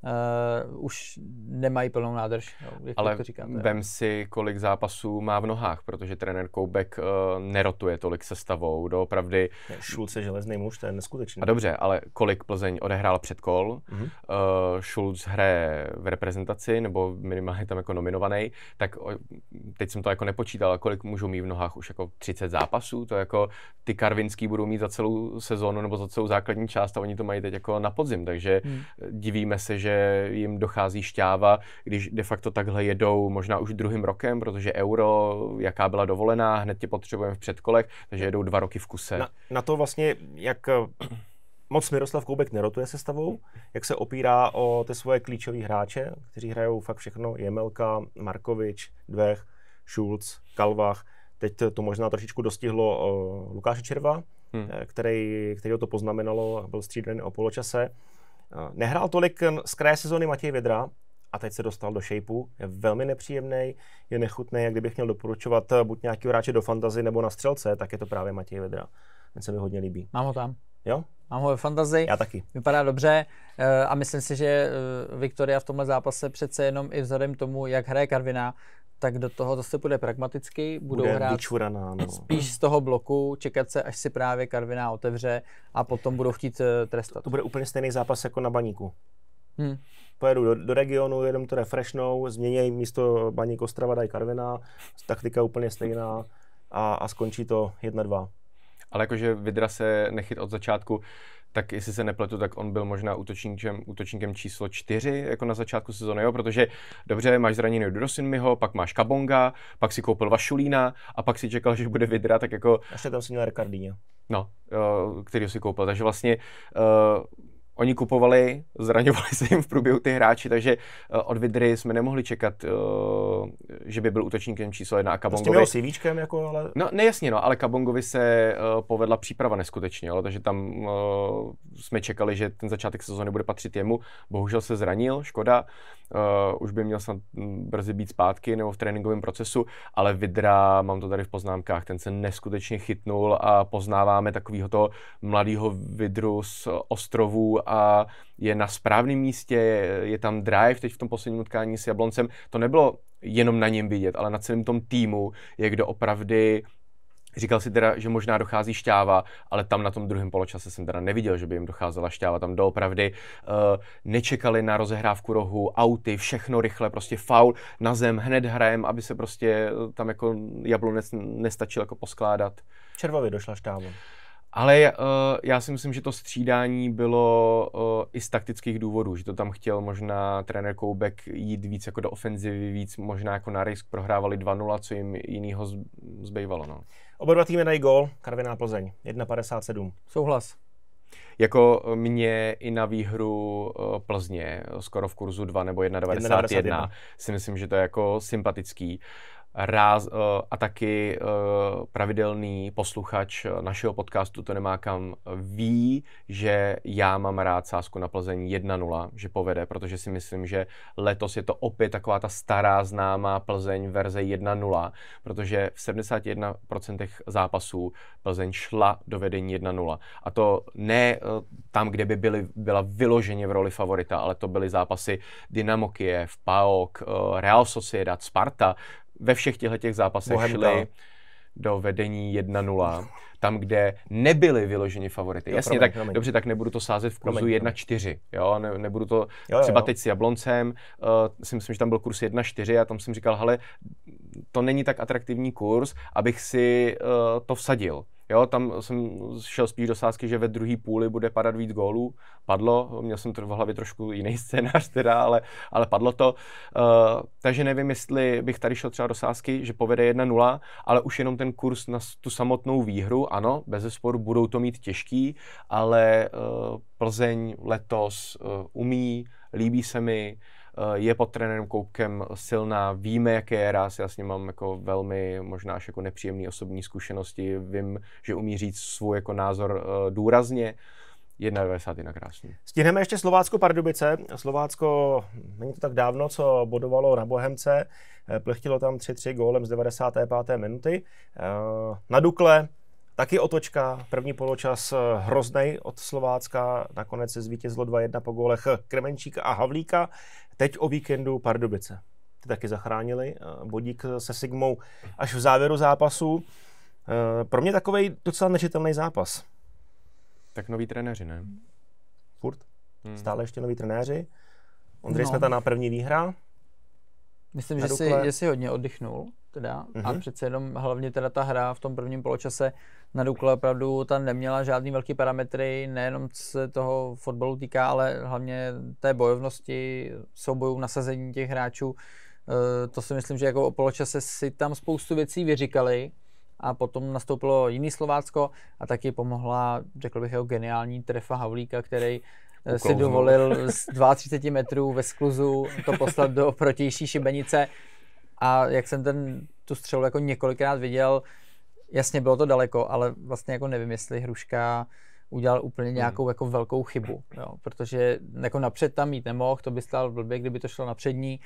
uh, už nemají plnou nádrž. No, jak Ale to říkáte, vem si, kolik zápasů má v nohách, protože trenér Koubek uh, nerotuje tolik sestavou. Doopravdy... Šulc je železný muž, to je neskutečný. A dobře, ale kolik Plzeň odehrál před kol. Mm-hmm. Uh, eh, Šulc hraje v reprezentaci, nebo minimálně tam jako nominovaný, tak teď jsem to jako nepočítal, kolik můžou mít v nohách už jako 30 zápasů, to jako ty Karvinský budou mít za celou sezónu nebo za celou základní část a oni to mají teď jako na podzim, takže mm. divíme se, že jim dochází šťáva, když de facto takhle jedou možná už druhým rokem, protože euro, jaká byla dovolená, hned tě potřebujeme v předkolech, takže jedou dva roky v kuse. Na, na to vlastně, jak eh, moc Miroslav Koubek nerotuje se stavou, jak se opírá o ty svoje klíčové hráče, kteří hrajou fakt všechno, Jemelka, Markovič, Dvech, Schulz, Kalvach, teď to možná trošičku dostihlo eh, Lukáše Červa, hmm. Eh, který, který to poznamenalo, byl střídaný o poločase. Eh, nehrál tolik eh, z kraje sezóny Matěj Vědra a teď se dostal do shapeu. Je velmi nepříjemný, je nechutný, jak kdybych měl doporučovat eh, buď nějaký hráče do fantazy nebo na střelce, tak je to právě Matěj Vědra. Ten se mi hodně líbí. Mám ho tam. Jo? Mám ho ve fantazy. Já taky. Vypadá dobře a myslím si, že Viktoria v tomhle zápase přece jenom i vzhledem tomu, jak hraje Karvina, tak do toho zase bude pragmaticky, budou bude hrát vyčuraná, no. spíš z toho bloku, čekat se, až si právě Karviná otevře a potom budou chtít eh, trestat. To, to bude úplně stejný zápas jako na baníku. Hmm. Pojedu do, do regionu, jedem to refreshnou, změní místo baník Ostrava, daj Karviná, taktika úplně stejná a, a skončí to 1-2. Ale jakože Vidra se nechyt od začátku, tak jestli se nepletu, tak on byl možná útočníkem, útočníkem číslo čtyři jako na začátku sezóny, jo? protože dobře, máš zraněný Drosinmiho, pak máš Kabonga, pak si koupil Vašulína a pak si čekal, že bude Vidra, tak jako... se tam si měl Ricardinho. No, který si koupil, takže vlastně uh, oni kupovali, zraňovali se jim v průběhu ty hráči, takže eh, od Vidry jsme nemohli čekat, eh, že by byl útočníkem číslo jedna a Kabongovi. To s tím jako, ale... No, nejasně, no, ale Kabongovi se eh, povedla příprava neskutečně, jo, takže tam jsme čekali, že ten začátek sezóny bude patřit jemu. Bohužel se zranil, škoda, už by měl snad hm, brzy být zpátky nebo v tréninkovém procesu, ale Vidra, mám to tady v poznámkách, ten se neskutečně chytnul a poznáváme takového toho mladého Vidru z ostrovů a je na správném místě, je, je tam drive teď v tom posledním utkání s Jabloncem. To nebylo jenom na něm vidět, ale na celém tom týmu je kdo opravdy Říkal si teda, že možná dochází šťáva, ale tam na tom druhém poločase jsem teda neviděl, že by jim docházela šťáva. Tam doopravdy uh, nečekali na rozehrávku rohu, auty, všechno rychle, prostě faul na zem, hned hrajem, aby se prostě tam jako jablonec nestačil jako poskládat. Červovi došla šťáva. Ale uh, já si myslím, že to střídání bylo uh, i z taktických důvodů, že to tam chtěl možná trenér Koubek jít víc jako do ofenzivy, víc možná jako na risk, prohrávali 2-0, co jim jinýho zbývalo. No. Oba dva týmy dají gól, Karviná Plzeň, 1-57. Souhlas. Jako eh, mě i na výhru Plzně, skoro v kurzu 2 nebo 1,91, si myslím, že to je jako sympatický ráz, eh, a taky eh, pravidelný posluchač eh, našeho podcastu To nemá kam ví, že já mám rád sásku na Plzeň 1-0, že povede, protože si myslím, že letos je to opět taková ta stará známá Plzeň verze 1-0, protože v 71% zápasů Plzeň šla do vedení 1-0. A to ne tam, kde by byly, byla vyloženě v roli favorita, ale to byly zápasy Dynamo Kiev, PAOK, Real Sociedad, Sparta, ve všech těchto zápasech Bohemka. šli do vedení 1-0 tam, kde nebyly vyloženi favority. Jo, Jasně, promiň, tak promiň. dobře, tak nebudu to sázet v kurzu 1-4, jo, ne, nebudu to jo, třeba jo. teď s Jabloncem, uh, si myslím, že tam byl kurz 1-4 a tam jsem říkal, hele, to není tak atraktivní kurz, abych si uh, to vsadil. Jo, tam jsem šel spíš do sázky, že ve druhé půli bude padat víc gólů. Padlo, měl jsem to v hlavě trošku jiný scénář teda, ale, ale padlo to. Uh, takže nevím, jestli bych tady šel třeba do sázky, že povede 1-0, ale už jenom ten kurz na tu samotnou výhru ano, bez sporu budou to mít těžký, ale uh, Plzeň letos uh, umí, líbí se mi, uh, je pod trenérem Koupkem silná, víme, jaké je ráz, já s ním mám jako velmi možná až jako nepříjemné osobní zkušenosti, vím, že umí říct svůj jako názor uh, důrazně, 91 na krásný. Stihneme ještě Slovácko Pardubice. Slovácko, není to tak dávno, co bodovalo na Bohemce. Plechtilo tam 3-3 gólem z 95. minuty. Na Dukle Taky otočka, první poločas eh, hroznej od Slovácka, nakonec se zvítězilo 2-1 po gólech eh, Kremenčíka a Havlíka. Teď o víkendu Pardubice. Ty taky zachránili eh, bodík se Sigmou až v závěru zápasu. Pro mě takový docela nečitelný zápas. Tak noví trenéři, ne? Furt. Hmm. Stále ještě noví trenéři. Ondřej no. Smeta na první výhra. Myslím, že si, že si hodně oddychnul teda mm-hmm. a mhm. přece jenom hlavně teda ta hra v tom prvním poločase na Dukle opravdu ta neměla žádný velký parametry, nejenom se toho fotbalu týká, ale hlavně té bojovnosti, soubojů, nasazení těch hráčů. Eh, to si myslím, že jako o poločase si tam spoustu věcí vyříkali a potom nastoupilo jiný Slovácko a taky pomohla, řekl bych, jeho geniální trefa Havlíka, který Uklouznu. Eh, si dovolil z 32 metrů ve skluzu to poslat do protější šibenice. A jak jsem ten, tu střelu jako několikrát viděl, Jasně, bylo to daleko, ale vlastně jako nevím, jestli Hruška udělal úplně hmm. nějakou jako velkou chybu, jo, protože jako napřed tam mít nemohl, to by stál blbě, kdyby to šlo na přední,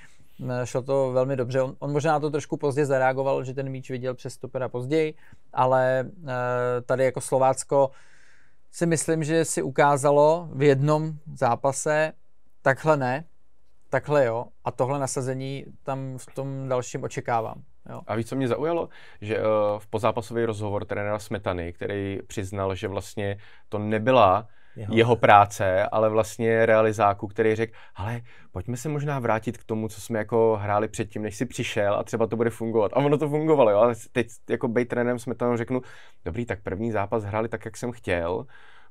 eh, šlo to velmi dobře. On, on možná na to trošku pozdě zareagoval, že ten míč viděl přes stopera později, ale eh, tady jako Slovácko si myslím, že si ukázalo v jednom zápase, takhle ne, takhle jo, a tohle nasazení tam v tom dalším očekávám. Jo. A víš, co mě zaujalo? Že uh, v pozápasový rozhovor trenéra Smetany, který přiznal, že vlastně to nebyla jeho. jeho práce, ale vlastně realizáku, který řekl, ale pojďme se možná vrátit k tomu, co jsme jako hráli předtím, než si přišel a třeba to bude fungovat. A ono to fungovalo, jo. A teď jako bej trenérem Smetanou řeknu, dobrý, tak první zápas hráli tak, jak jsem chtěl,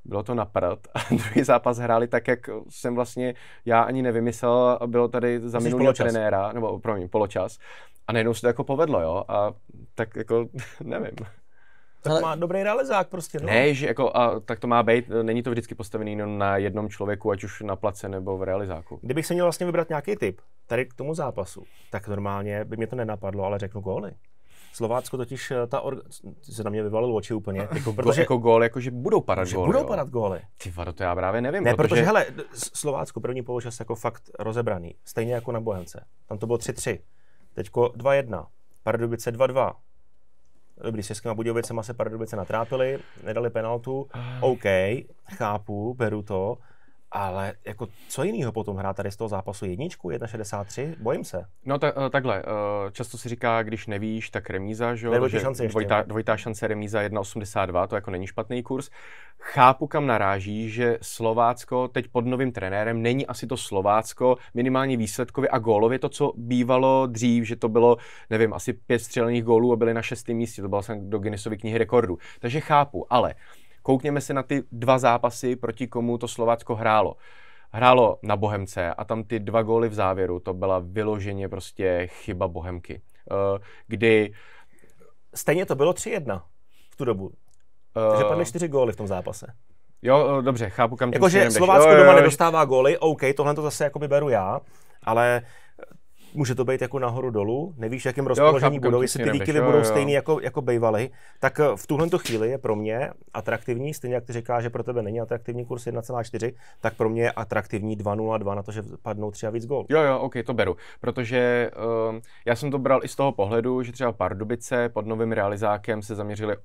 bylo to na prd. A druhý zápas hráli tak, jak jsem vlastně já ani nevymyslel. Bylo tady za minulého trenéra, nebo promiň, poločas. A najednou se to jako povedlo, jo, a tak jako, nevím. Tak ale... má dobrý realizák prostě, no. Ne, že jako, a, tak to má být, není to vždycky postavený jenom na jednom člověku, ať už na place nebo v realizáku. Kdybych se měl vlastně vybrat nějaký typ tady k tomu zápasu, tak normálně by mě to nenapadlo, ale řeknu góly. Slovácko totiž eh, ta or... se na mě vyvalil oči úplně. jako, protože... Go, jako gól, jako že budou padat góly. Budou padat góly. Ty vado, to já právě nevím. Ne, no, protože, protože hele, Slovácko první poločas jako fakt rozebraný. Stejně jako na Bohemce. Tam to bylo 3-3. Teďko 2-1, Pardubice 2-2. Dobrý, s Českýma Budějovicema se Pardubice natrápili, nedali penaltu, OK, chápu, beru to, ale jako co jiného potom hrát tady z toho zápasu jedničku, 1,63? Bojím se. No ta, eh, takhle, eh, často si říká, když nevíš, tak remíza, že jo? Dvojitá, šance dvojitá, dvojitá šance remíza 1,82, to jako není špatný kurz. Chápu, kam naráží, že Slovácko teď pod novým trenérem není asi to Slovácko minimálně výsledkově a gólově to, co bývalo dřív, že to bylo, nevím, asi pět střelených gólů a byli na šestém místě, to bylo do Guinnessovy knihy rekordů. Takže chápu, ale Koukněme se na ty dva zápasy, proti komu to Slovácko hrálo. Hrálo na Bohemce a tam ty dva góly v závěru, to byla vyloženě prostě chyba Bohemky. Eh, kdy... Stejně to bylo 3-1 v tu dobu. Takže eh, padly čtyři góly v tom zápase. Jo, eh, dobře, chápu, kam Jako, že Slovácko jo, jo, jo. doma nedostává góly, OK, tohle to zase jakoby beru já, ale může to být jako nahoru dolů, nevíš, jakým rozpoložení budou, jestli ty výkyvy budou stejný jako, jako bývaly, tak eh, v tuhle chvíli je pro mě atraktivní, stejně jak ty říká, že pro tebe není atraktivní kurz 1,4, tak pro mě je atraktivní 2,02 na to, že padnou tři a víc gol. Jo, jo, ok, to beru, protože uh, já jsem to bral i z toho pohledu, že třeba Pardubice pod novým realizákem se zaměřili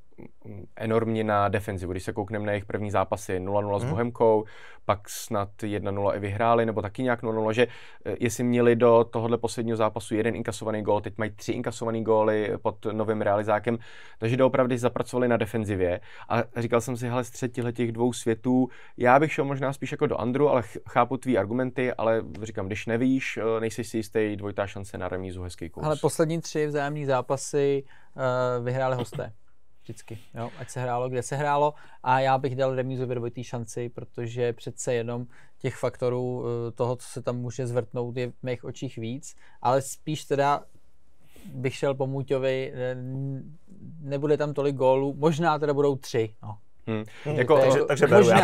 enormně na defenzivu. Když se koukneme na jejich první zápasy 0-0 s hmm. Bohemkou, pak snad 1-0 i vyhráli, nebo taky nějak 0-0, že eh, jestli měli do tohohle posledního zápasu jeden inkasovaný gól, teď mají tři inkasovaný góly pod novým realizákem, takže doopravdy zapracovali na defenzivě. A říkal jsem si, hele, střed těch dvou světů, já bych šel možná spíš jako do Andru, ale chápu tvý argumenty, ale říkám, když nevíš, eh, nejsi si jistý, dvojitá šance na remízu, hezký kurz. Ale poslední tři vzájemní zápasy uh, vyhráli hosté vždycky, jo, ať se hrálo, kde se hrálo. A já bych dal remízu ve dvojité šanci, protože přece jenom těch faktorů eh, toho, co se tam může zvrtnout, je v mých očích víc, ale spíš teda bych šel po Muťovi, nebude tam tolik gólů, možná teda budou tři, no. Hmm. Jako, takže, takže beru možná,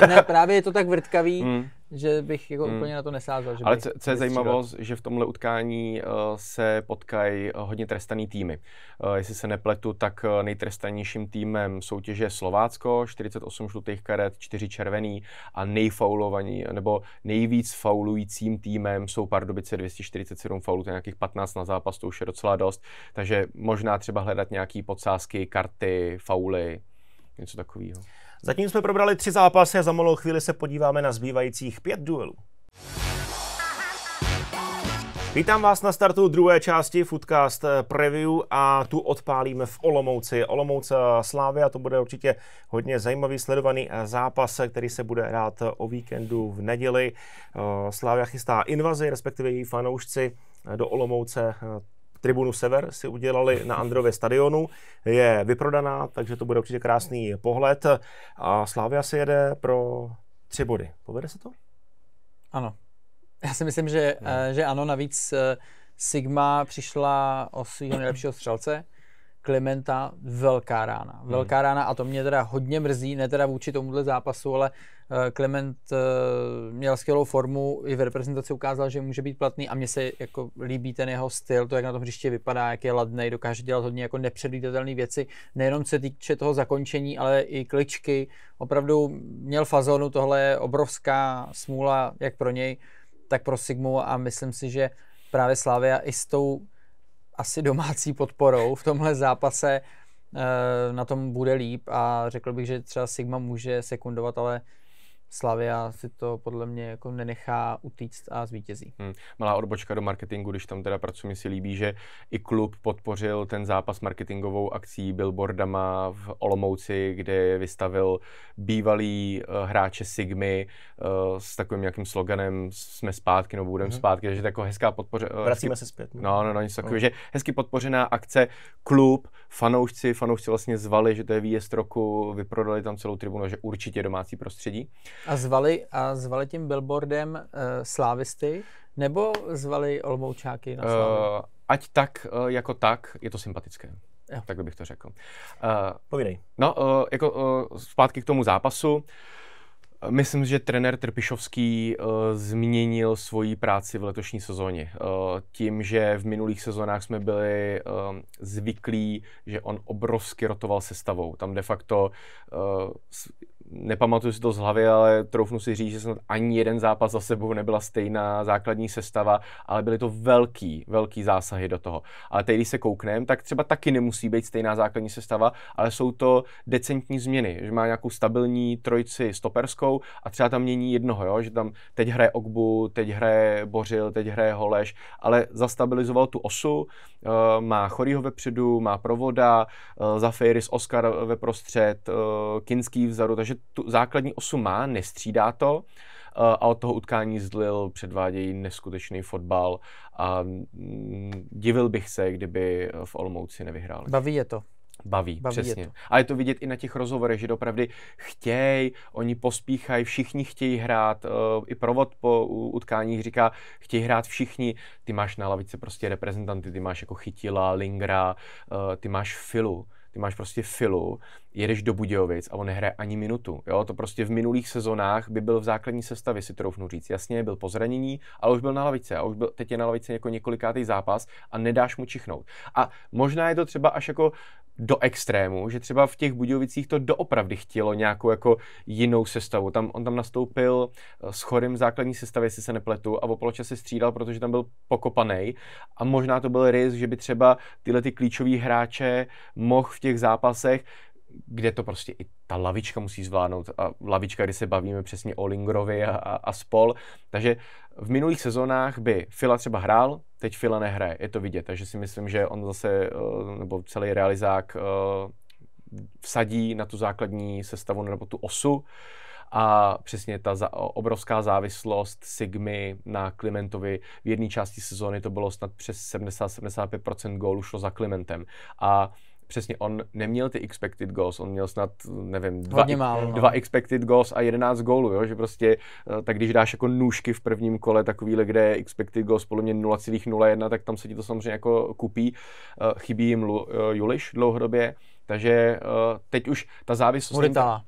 já. ne, právě je to tak vrtkavý, hmm že bych jako hmm. úplně na to nesázal. Že Ale co, co je zajímavost, že v tomhle utkání uh, se potkají eh, hodně trestaný týmy. Uh, jestli se nepletu, tak nejtrestanějším týmem soutěže je Slovácko, 48 žlutých karet, 4 červený a nejfaulovaní, nebo nejvíc faulujícím týmem jsou Pardubice 247 faulů, to je nějakých 15 na zápas, to už je docela dost. Takže možná třeba hledat nějaký podsázky, karty, fauly, něco takového. Zatím jsme probrali tři zápasy a za malou chvíli se podíváme na zbývajících pět duelů. Vítám vás na startu druhé části Foodcast eh, Preview a tu odpálíme v Olomouci. Olomouc eh, Slávy a to bude určitě hodně zajímavý sledovaný eh, zápas, který se bude hrát o víkendu v neděli. Slávia chystá invazi, respektive její fanoušci do Olomouce Tribunu Sever si udělali na Andrově stadionu. Je vyprodaná, takže to bude určitě krásný pohled. A Slávia si jede pro tři body. Povede se to? Ano. Já si myslím, že, no. Eh, že ano. Navíc eh, Sigma přišla o svého nejlepšího střelce Klementa velká rána. Hmm. Velká hmm. rána a to mě teda hodně mrzí, ne teda vůči tomuhle zápasu, ale eh, Klement eh, měl skvělou formu, i v reprezentaci ukázal, že může být platný a mně se jako líbí ten jeho styl, to, jak na tom hřiště vypadá, jak je ladný, dokáže dělat hodně jako nepředvídatelné věci, nejenom se týče toho zakončení, ale i kličky. Opravdu měl fazonu, tohle je obrovská smůla, jak pro něj, tak pro Sigmu a myslím si, že právě Slavia i s tou asi domácí podporou v tomhle zápase eh, na tom bude líp a řekl bych, že třeba Sigma může sekundovat, ale Slavia si to podle mě jako nenechá utíct a zvítězí. Hmm. Malá odbočka do marketingu, když tam teda pracuji, mi si líbí, že i klub podpořil ten zápas marketingovou akcí billboardama v Olomouci, kde vystavil bývalý uh, hráče Sigmy uh, s takovým nějakým sloganem jsme zpátky nebo budeme hmm. zpátky, takže jako hezká podpoře... Eh, Vracíme hezky, se zpět. No, no, no, no něco no. takového, no. že hezky podpořená akce, klub, fanoušci, fanoušci vlastně zvali, že to je výjezd roku, vyprodali tam celou tribunu, že určitě domácí prostředí. A zvali, a zvali tím billboardem uh, slávisty nebo zvali olmoučáky na Uh, ať tak, uh, jako tak, je to sympatické. Jo. Tak bych to řekl. Uh, Povídej. No, uh, jako uh, zpátky k tomu zápasu. Myslím, že trenér Trpišovský uh, změnil svoji práci v letošní sezóně. Uh, tím, že v minulých sezónách jsme byli uh, zvyklí, že on obrovsky rotoval sestavou. Tam de facto uh, nepamatuju si to z hlavy, ale troufnu si říct, že snad ani jeden zápas za sebou nebyla stejná základní sestava, ale byly to velký, velký zásahy do toho. Ale teď, když se kouknem, tak třeba taky nemusí být stejná základní sestava, ale jsou to decentní změny, že má nějakou stabilní trojici stoperskou a třeba tam mění jednoho, jo? že tam teď hraje Ogbu, teď hraje Bořil, teď hraje Holeš, ale zastabilizoval tu osu, eh, má Chorýho vepředu, má Provoda, eh, Zafiris Oscar ve prostřed, eh, Kinský vzadu, takže tu základní osu má, nestřídá to eh, a od toho utkání zlil předvádějí neskutečný fotbal a mm, divil bych se, kdyby eh, v Olmouci nevyhrál. Baví je to. Baví, Baví přesně. Je to. A je to vidět i na těch rozhovorech, že dopravdy chtějí, oni pospíchají, všichni chtějí hrát. Eh, I provod po utkáních říká, chtějí hrát všichni. Ty máš na lavice prostě reprezentanty, ty máš jako Chytila, Lingra, ty máš Filu ty máš prostě filu, jedeš do Budějovic a on nehraje ani minutu. Jo? To prostě v minulých sezónách by byl v základní sestavě, si troufnu říct. Jasně, byl po zranění, ale už byl na lavice a už byl, teď je na lavici jako několikátý zápas a nedáš mu čichnout. A možná je to třeba až jako do extrému, že třeba v těch Budějovicích to doopravdy chtělo nějakou jako jinou sestavu. Tam, on tam nastoupil eh, s chorým základní sestavě, jestli se nepletu, a o poločase střídal, protože tam byl pokopaný. A možná to byl risk, že by třeba tyhle ty klíčové hráče mohl v těch zápasech kde to prostě i ta lavička musí zvládnout. A lavička, kdy se bavíme přesně o Lingrovi a, a, a spol. Takže v minulých sezónách by Fila třeba hrál, teď Fila nehraje, je to vidět. Takže si myslím, že on zase, eh, nebo celý realizák eh, vsadí na tu základní sestavu nebo tu osu. A přesně ta za, obrovská závislost Sigmy na Klimentovi. V jedné části sezóny to bylo snad přes 70-75% gólů šlo za Klimentem. A přesně on neměl ty expected goals, on měl snad, nevím, dva, Hodně málo, no. dva expected goals a 11 gólů, jo? že prostě, eh, tak když dáš jako nůžky v prvním kole takovýhle, kde je expected goals podle mě 0,01, tak tam se ti to samozřejmě jako kupí. Eh, chybí jim eh, Juliš dlouhodobě, takže teď už ta závislost... Muritala,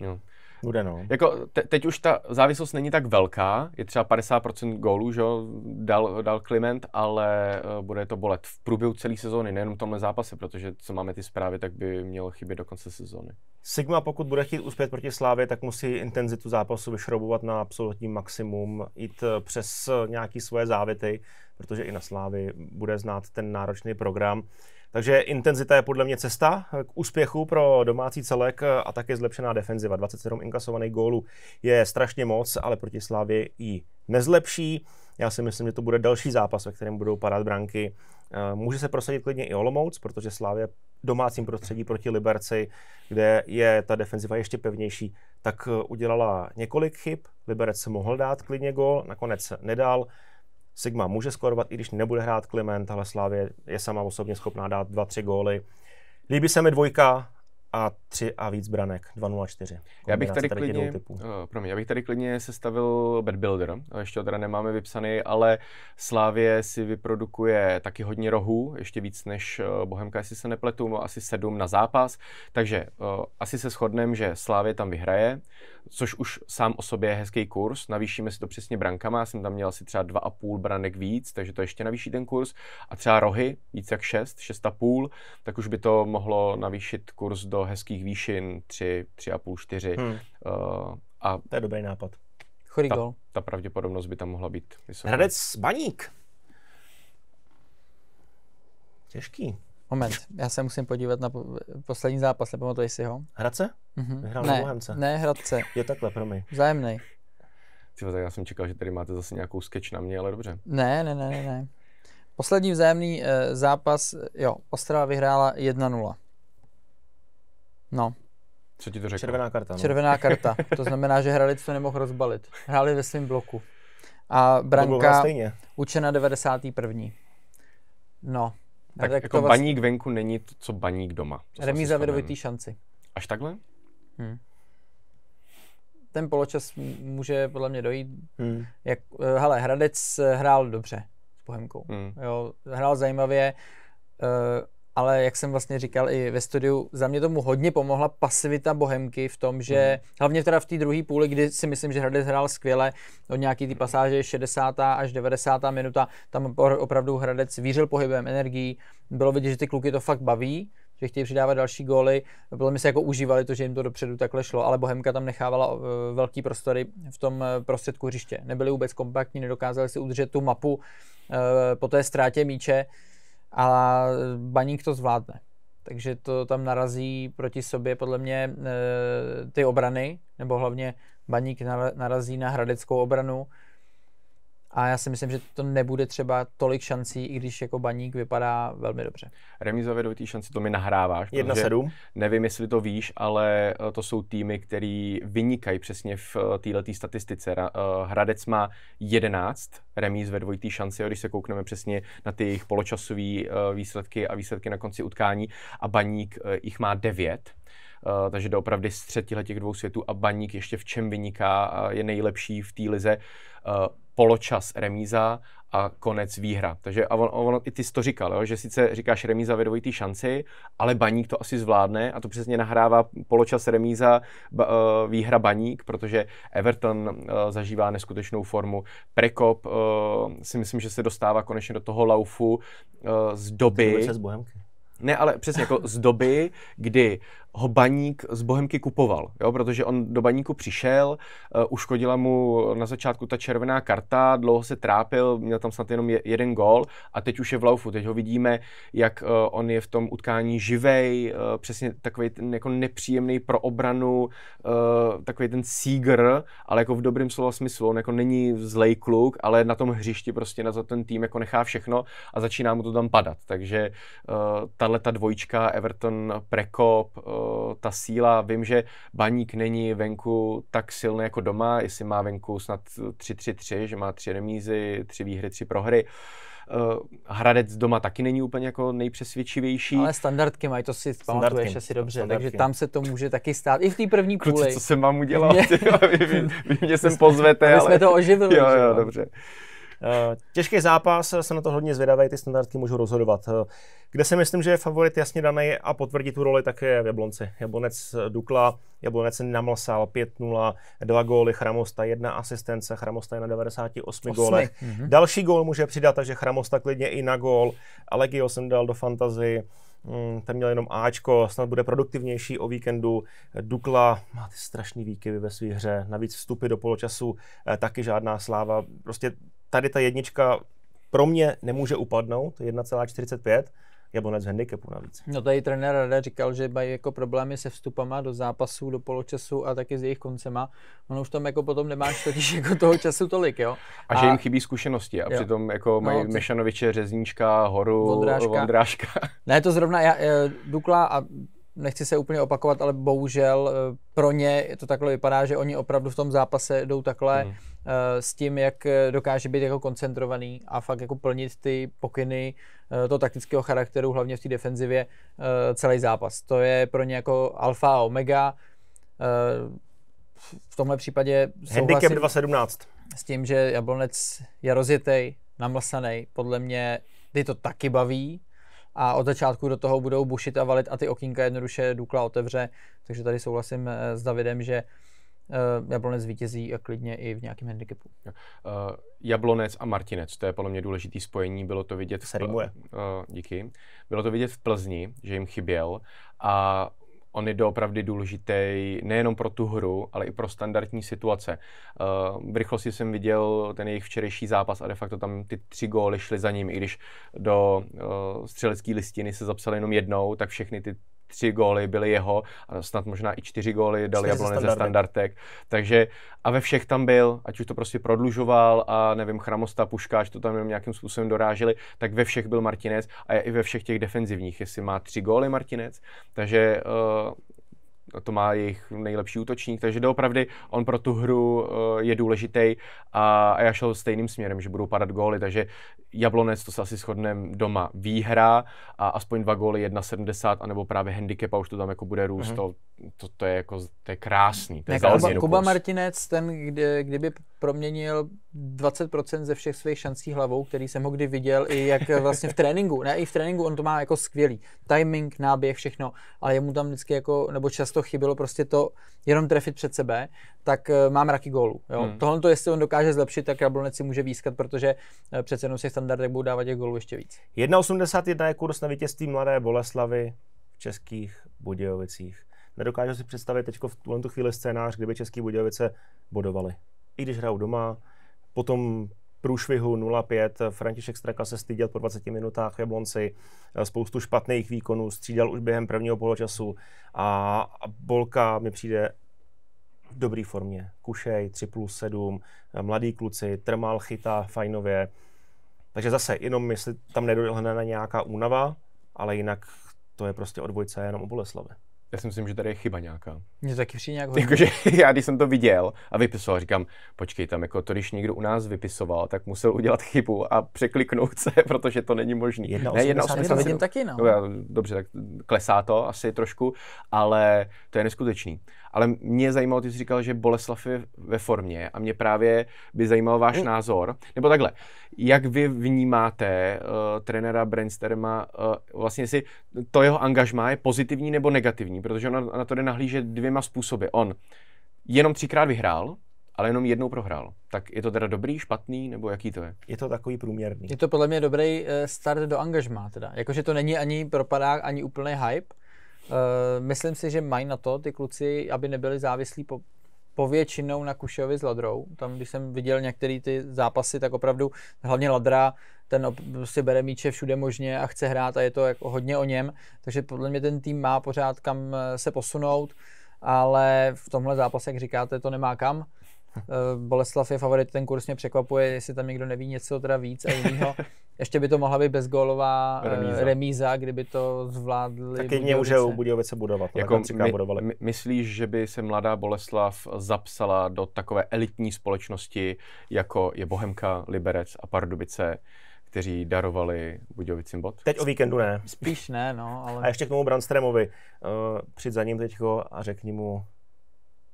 Jo. Bude, no. Jako te, teď už ta závislost není tak velká, je třeba 50% gólů, že dal, dal Kliment, ale uh, bude to bolet v průběhu celé sezóny, nejenom v tomhle zápase, protože co máme ty zprávy, tak by mělo chybět do konce sezóny. Sigma, pokud bude chtít uspět proti Slávě, tak musí intenzitu zápasu vyšroubovat na absolutní maximum, jít eh, přes nějaké svoje závity, protože i na Slávy bude znát ten náročný program. Takže intenzita je podle mě cesta k úspěchu pro domácí celek a také zlepšená defenziva. 27 inkasovaných gólů je strašně moc, ale proti Slávě ji nezlepší. Já si myslím, že to bude další zápas, ve kterém budou padat branky. Eh, může se prosadit klidně i Olomouc, protože Slávě domácím prostředí proti Liberci, kde je ta defenziva ještě pevnější, tak eh, udělala několik chyb. Liberec mohl dát klidně gól, nakonec nedal. Sigma může skorovat, i když nebude hrát Kliment, ale Slávě je sama osobně schopná dát 2-3 góly. Líbí se mi dvojka a tři a víc branek, 2-0-4. Já bych tady, tady klidně, Uh, promiň, já bych tady klidně sestavil Bad Builder, eh, ještě ho teda nemáme vypsaný, ale Slávě si vyprodukuje taky hodně rohů, ještě víc než eh, Bohemka, jestli se nepletu, no asi sedm na zápas, takže uh, asi se shodneme, že Slávě tam vyhraje, což už sám o sobě je hezký kurz, navýšíme si to přesně brankama, já jsem tam měl asi třeba dva a půl branek víc, takže to ještě navýší ten kurz a třeba rohy víc jak 6, šest, 6,5, tak už by to mohlo navýšit kurz do do hezkých výšin 3, 3,5, 4. Hmm. Uh, a to je dobrý nápad. Chorý ta, gol. Ta pravděpodobnost by tam mohla být vysoká. Hradec Baník. Těžký. Moment, já se musím podívat na poslední zápas, nepamatuji si ho. Hradce? Mm-hmm. Vyhrál ne, Bohemce. Ne, Hradce. Je takhle, promiň. Vzájemnej. Třeba tak já jsem čekal, že tady máte zase nějakou sketch na mě, ale dobře. Ne, ne, ne, ne. Poslední vzájemný e, zápas, jo, Ostrava vyhrála No. Co ti to řekl? Červená karta. No. Červená karta. To znamená, že Hradec to nemohl rozbalit. Hráli ve svém bloku. A branka učena 91. No. Tak, tak jako to vlastně... baník venku není to, co baník doma. To Remíza vydovitý šanci. Až takhle? Hmm. Ten poločas může podle mě dojít. Hmm. Jak, eh, hele, Hradec eh, hrál dobře s Bohemkou. Hmm. Jo, hrál zajímavě. Uh, ale jak jsem vlastně říkal i ve studiu, za mě tomu hodně pomohla pasivita Bohemky v tom, že mm. hlavně teda v té druhé půli, kdy si myslím, že Hradec hrál skvěle, od nějaký ty pasáže 60. až 90. minuta, tam opravdu Hradec vířil pohybem, energií, bylo vidět, že ty kluky to fakt baví, že chtějí přidávat další góly. Bylo mi se jako užívali to, že jim to dopředu takhle šlo, ale Bohemka tam nechávala eh, velký prostory v tom eh, prostředku hřiště. Nebyli vůbec kompaktní, nedokázali si udržet tu mapu eh, po té ztrátě míče a baník to zvládne. Takže to tam narazí proti sobě podle mě e, ty obrany, nebo hlavně baník narazí na hradeckou obranu, a já si myslím, že to nebude třeba tolik šancí, i když jako baník vypadá velmi dobře. Remízově do té šanci to mi nahráváš. 1-7. Nevím, jestli to víš, ale eh, to jsou týmy, které vynikají přesně v eh, této statistice. Eh, Hradec má 11 remíz ve dvojité šanci, když se koukneme přesně na ty jejich poločasové výsledky a výsledky na konci utkání a baník jich má 9. Uh, takže doopravdy střed těch dvou světů a Baník ještě v čem vyniká, uh, je nejlepší v té lize. Uh, poločas remíza a konec výhra. Takže a on, on i ty jsi to říkal, jo? že sice říkáš remíza ve dvojitý šanci, ale baník to asi zvládne a to přesně nahrává poločas remíza b, uh, eh, výhra baník, protože Everton uh, zažívá neskutečnou formu. Prekop uh, si myslím, že se dostává konečně do toho laufu uh, z doby... Ne, ale přesně jako z doby, kdy ho baník z Bohemky kupoval, jo, protože on do baníku přišel, uh, uškodila mu na začátku ta červená karta, dlouho se trápil, měl tam snad jenom je, jeden gol a teď už je v laufu, teď ho vidíme, jak uh, on je v tom utkání živej, uh, přesně takový ten jako nepříjemný pro obranu, uh, takový ten sígr, ale jako v dobrém slova smyslu, on jako není zlej kluk, ale na tom hřišti prostě na to ten tým jako nechá všechno a začíná mu to tam padat, takže uh, tahle ta dvojčka Everton Prekop, uh, ta síla. Vím, že baník není venku tak silný jako doma, jestli má venku snad 3-3-3, že má tři remízy, tři výhry, tři prohry. Eh, Hradec doma taky není úplně jako nejpřesvědčivější. Ale standardky mají, to si pamatuješ asi dobře, takže tam se to může taky stát. I v té první Kluci, půli. co jsem vám udělal? Mě... Vy, vy, vy, mě sem pozvete. My ale... jsme to oživili. Jo, jo, dobře. Uh, Eh, těžký zápas, jsem na to hodně zvědavý, ty standardky můžu rozhodovat. Eh, kde si myslím, že je favorit jasně daný a potvrdí tu roli, tak je v Jablonci. Jablonec eh, Dukla, Jablonec namlsal 5-0, dva góly, Chramosta, jedna asistence, Chramosta je na 98 Osmi. gólech. Mm-hmm. Další gól může přidat, takže Chramosta klidně i na gól. Allegio jsem dal do fantazy mm, ten měl jenom Ačko, snad bude produktivnější o víkendu. Dukla má ty strašný výkyvy ve své hře, navíc vstupy do poločasu taky žádná sláva. Prostě tady ta jednička pro mě nemůže upadnout, 1,45 jablonec handicapu navíc. No tady trenér Rada říkal, že mají jako problémy se vstupama do zápasů, do poločasu a taky s jejich koncema. Ono už tam jako potom nemáš totiž jako toho času tolik, jo. A, a že jim chybí zkušenosti a jo. přitom jako no, mají no, Mešanoviče, Řezníčka, Horu, Vondráška. Vondráška. Ne, to zrovna já, eh, Dukla a nechci se úplně opakovat, ale bohužel eh, pro ně to takhle vypadá, že oni opravdu v tom zápase jdou takhle mm. s tím, jak eh, dokáže být jako koncentrovaný a fakt jako plnit ty pokyny to taktického charakteru, hlavně v té defenzivě, celý zápas. To je pro ně jako alfa a omega. V tomhle případě Handicap 2.17. S tím, že Jablonec je rozjetej, namlsaný, podle mě ty to taky baví, a od začátku do toho budou bušit a valit a ty okýnka jednoduše Dukla otevře. Takže tady souhlasím eh, s Davidem, že eh, Jablonec vítězí klidně i v nějakém handicapu. Eh, Jablonec a Martinec, to je podle mě důležité spojení, bylo to vidět... v, Plzni. díky. Bylo to vidět v Plzni, že jim chyběl a on je doopravdy důležitý nejenom pro tu hru, ale i pro standardní situace. Eh, v rychlosti jsem viděl ten jejich včerejší zápas a de facto tam ty tři góly šly za ním, i když do eh, střelecké listiny se zapsal jenom jednou, tak všechny ty tři góly byly jeho a snad možná i čtyři góly dal Jablonec ze standardek. Takže a ve všech tam byl, ať už to prostě prodlužoval a nevím, Chramosta, Puškáč to tam jenom nějakým způsobem doráželi, tak ve všech byl Martinec a i ve všech těch defenzivních, jestli má tři góly Martinec. Takže uh, to má jejich nejlepší útočník, takže doopravdy on pro tu hru eh, je důležitý a, já šel stejným směrem, že budou padat góly, takže Jablonec, to se asi shodneme doma, výhra a aspoň dva góly 1,70 anebo právě handicap a už to tam jako bude růst, mm-hmm. to to, to je jako, to je krásný. To je jako Kuba, Kuba Martinec, ten kdy, kdyby proměnil 20% ze všech svých šancí hlavou, který jsem ho kdy viděl, i jak vlastně v tréninku, ne, i v tréninku on to má jako skvělý. Timing, náběh, všechno, ale jemu tam vždycky jako, nebo často chybělo prostě to jenom trefit před sebe, tak eh, mám raky gólu. Jo. Hmm. Tohle to, jestli on dokáže zlepšit, tak Jablonec si může výskat, protože eh, přece jenom si standardech budou dávat těch gólů ještě víc. 1,81 je kurz na vítězství Mladé Boleslavy v českých Budějovicích. Nedokážu si představit teď v tuhle chvíli scénář, kdyby Český Budějovice bodovali. I když hrajou doma, potom průšvihu 0-5, František Straka se styděl po 20 minutách v Jablonci, spoustu špatných výkonů, střídal už během prvního poločasu a, Bolka mi přijde v dobré formě. Kušej, 3 plus 7, mladí kluci, Trmal chytá fajnově. Takže zase, jenom jestli tam nedohne na nějaká únava, ale jinak to je prostě odbojce jenom o Boleslavi já si myslím, že tady je chyba nějaká. Mně taky přijde nějak hodně. že já, když jsem to viděl a vypisoval, říkám, počkej tam, jako to, když někdo u nás vypisoval, tak musel udělat chybu a překliknout se, protože to není možné. Jedna ne, jedna to vidím taky, no. Dobře, tak klesá to asi trošku, ale to je neskutečný. Ale mě zajímalo, ty jsi říkal, že Boleslav je ve formě a mě právě by zajímal váš mm. názor. Nebo takhle, jak vy vnímáte uh, trenera Brandsterma, uh, eh, vlastně si to jeho angažmá je pozitivní nebo negativní, protože on na, to jde nahlížet dvěma způsoby. On jenom třikrát vyhrál, ale jenom jednou prohrál. Tak je to teda dobrý, špatný, nebo jaký to je? Je to takový průměrný. Je to podle mě dobrý eh, start do angažmá teda. Jakože to není ani propadák, ani úplný hype, Eh, myslím si, že mají na to ty kluci, aby nebyli závislí po, povětšinou na Kušovi s Ladrou. Tam, když jsem viděl některé ty zápasy, tak opravdu hlavně Ladra, ten si prostě bere míče všude možně a chce hrát a je to jako hodně o něm. Takže podle mě ten tým má pořád kam eh, se posunout, ale v tomhle zápase, jak říkáte, to nemá kam. Eh, Boleslav je favorit, ten kurz mě překvapuje, jestli tam někdo neví něco teda víc a jiného. Ještě by to mohla být bezgólová eh, remíza, remíza kdyby to zvládli. Tak jedině můžou Budějovice budovat. Jako my, My, myslíš, že by se mladá Boleslav zapsala do takové elitní společnosti, jako je Bohemka, Liberec a Pardubice, kteří darovali Budějovicím bod? Teď o víkendu ne. Spíš ne, no. Ale... A ještě k tomu Brandstremovi. Uh, eh, přijď za ním teďko a řekni mu,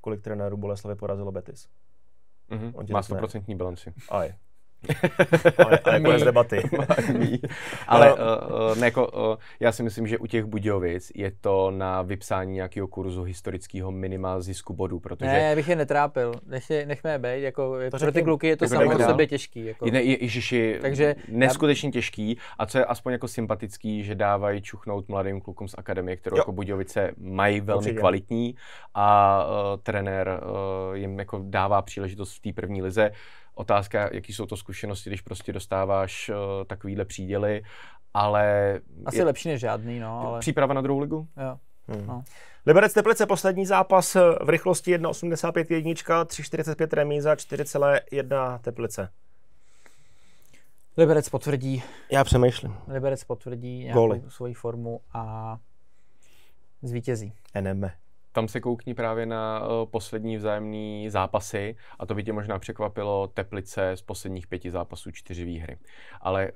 kolik trenérů Boleslavy porazilo Betis. Mm-hmm. Má 100% bilanci. Aj. ale, ale konec debaty. ale uh, ne, jako, uh, já si myslím, že u těch Budějovic je to na vypsání nějakého kurzu historického minima zisku bodů, protože... Ne, bych je netrápil, Nech je, nechme je být, jako to pro ty kluky je to samo o sobě těžký. Jako. Je, je, ježiši, Takže neskutečně já... těžký a co je aspoň jako sympatický, že dávají čuchnout mladým klukům z akademie, kterou jo. jako Budějovice mají velmi Určitě. kvalitní a uh, trenér uh, jim jako dává příležitost v té první lize. Uh, otázka, jaký jsou to zkušenosti, když prostě dostáváš uh, takovýhle příděly, ale... Asi je, lepší než žádný, no. Ale... Příprava na druhou ligu? Jo. Hmm. No. Liberec Teplice, poslední zápas eh, v rychlosti 1,85 jednička, 3,45 remíza, 4,1 Teplice. Liberec potvrdí. Já přemýšlím. Liberec potvrdí nějakou Goli. svoji formu a zvítězí. Eneme. Tam se koukni právě na eh, poslední vzájemné zápasy a to by tě možná překvapilo Teplice z posledních pěti zápasů čtyři výhry. Ale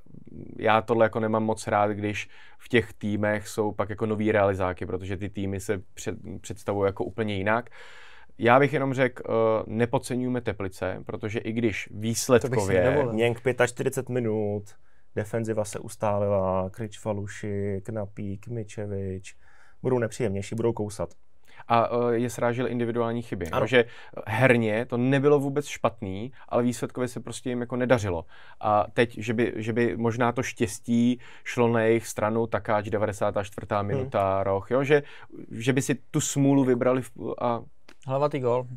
já tohle jako nemám moc rád, když v těch týmech jsou pak jako noví realizáky, protože ty týmy se před, představují jako úplně jinak. Já bych jenom řekl, uh, Teplice, protože i když výsledkově... Měnk 45 minut, defenziva se ustálila, Krič Faluši, Knapík, Mičevič, budou nepříjemnější, budou kousat a e, je srážel individuální chyby. Ano. Že herně to nebylo vůbec špatný, ale výsledkově se prostě jim jako nedařilo. A teď, že by, že by možná to štěstí šlo na jejich stranu, takáč 94. Hmm. minuta, roh, jo? Že, že by si tu smůlu vybrali a... Hlavatý gol.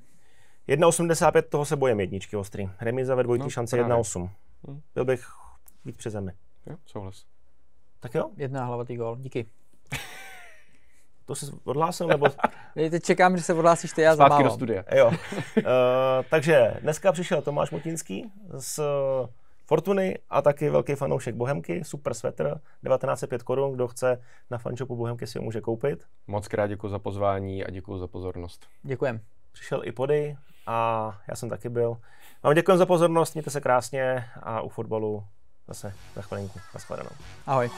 1,85 toho se bojím jedničky ostrý. Remiza ve dvojitý no, šance 1,8. Hmm. Byl bych víc přeze Jo, souhlas. Tak jo. Jedna hlavatý gol. Díky. To se odhlásil? Nebo... Teď čekám, že se odhlásíš ty, já Zpátky do studia. jo. Uh, takže dneska přišel Tomáš Mutinský z Fortuny a taky velký fanoušek Bohemky, super svetr, 1905 korun, kdo chce na fanshopu Bohemky si ho může koupit. Moc krát děkuji za pozvání a děkuji za pozornost. Děkujem. Přišel i Pody a já jsem taky byl. Vám děkujem za pozornost, mějte se krásně a u fotbalu zase za chvilinku. Naschledanou. Ahoj.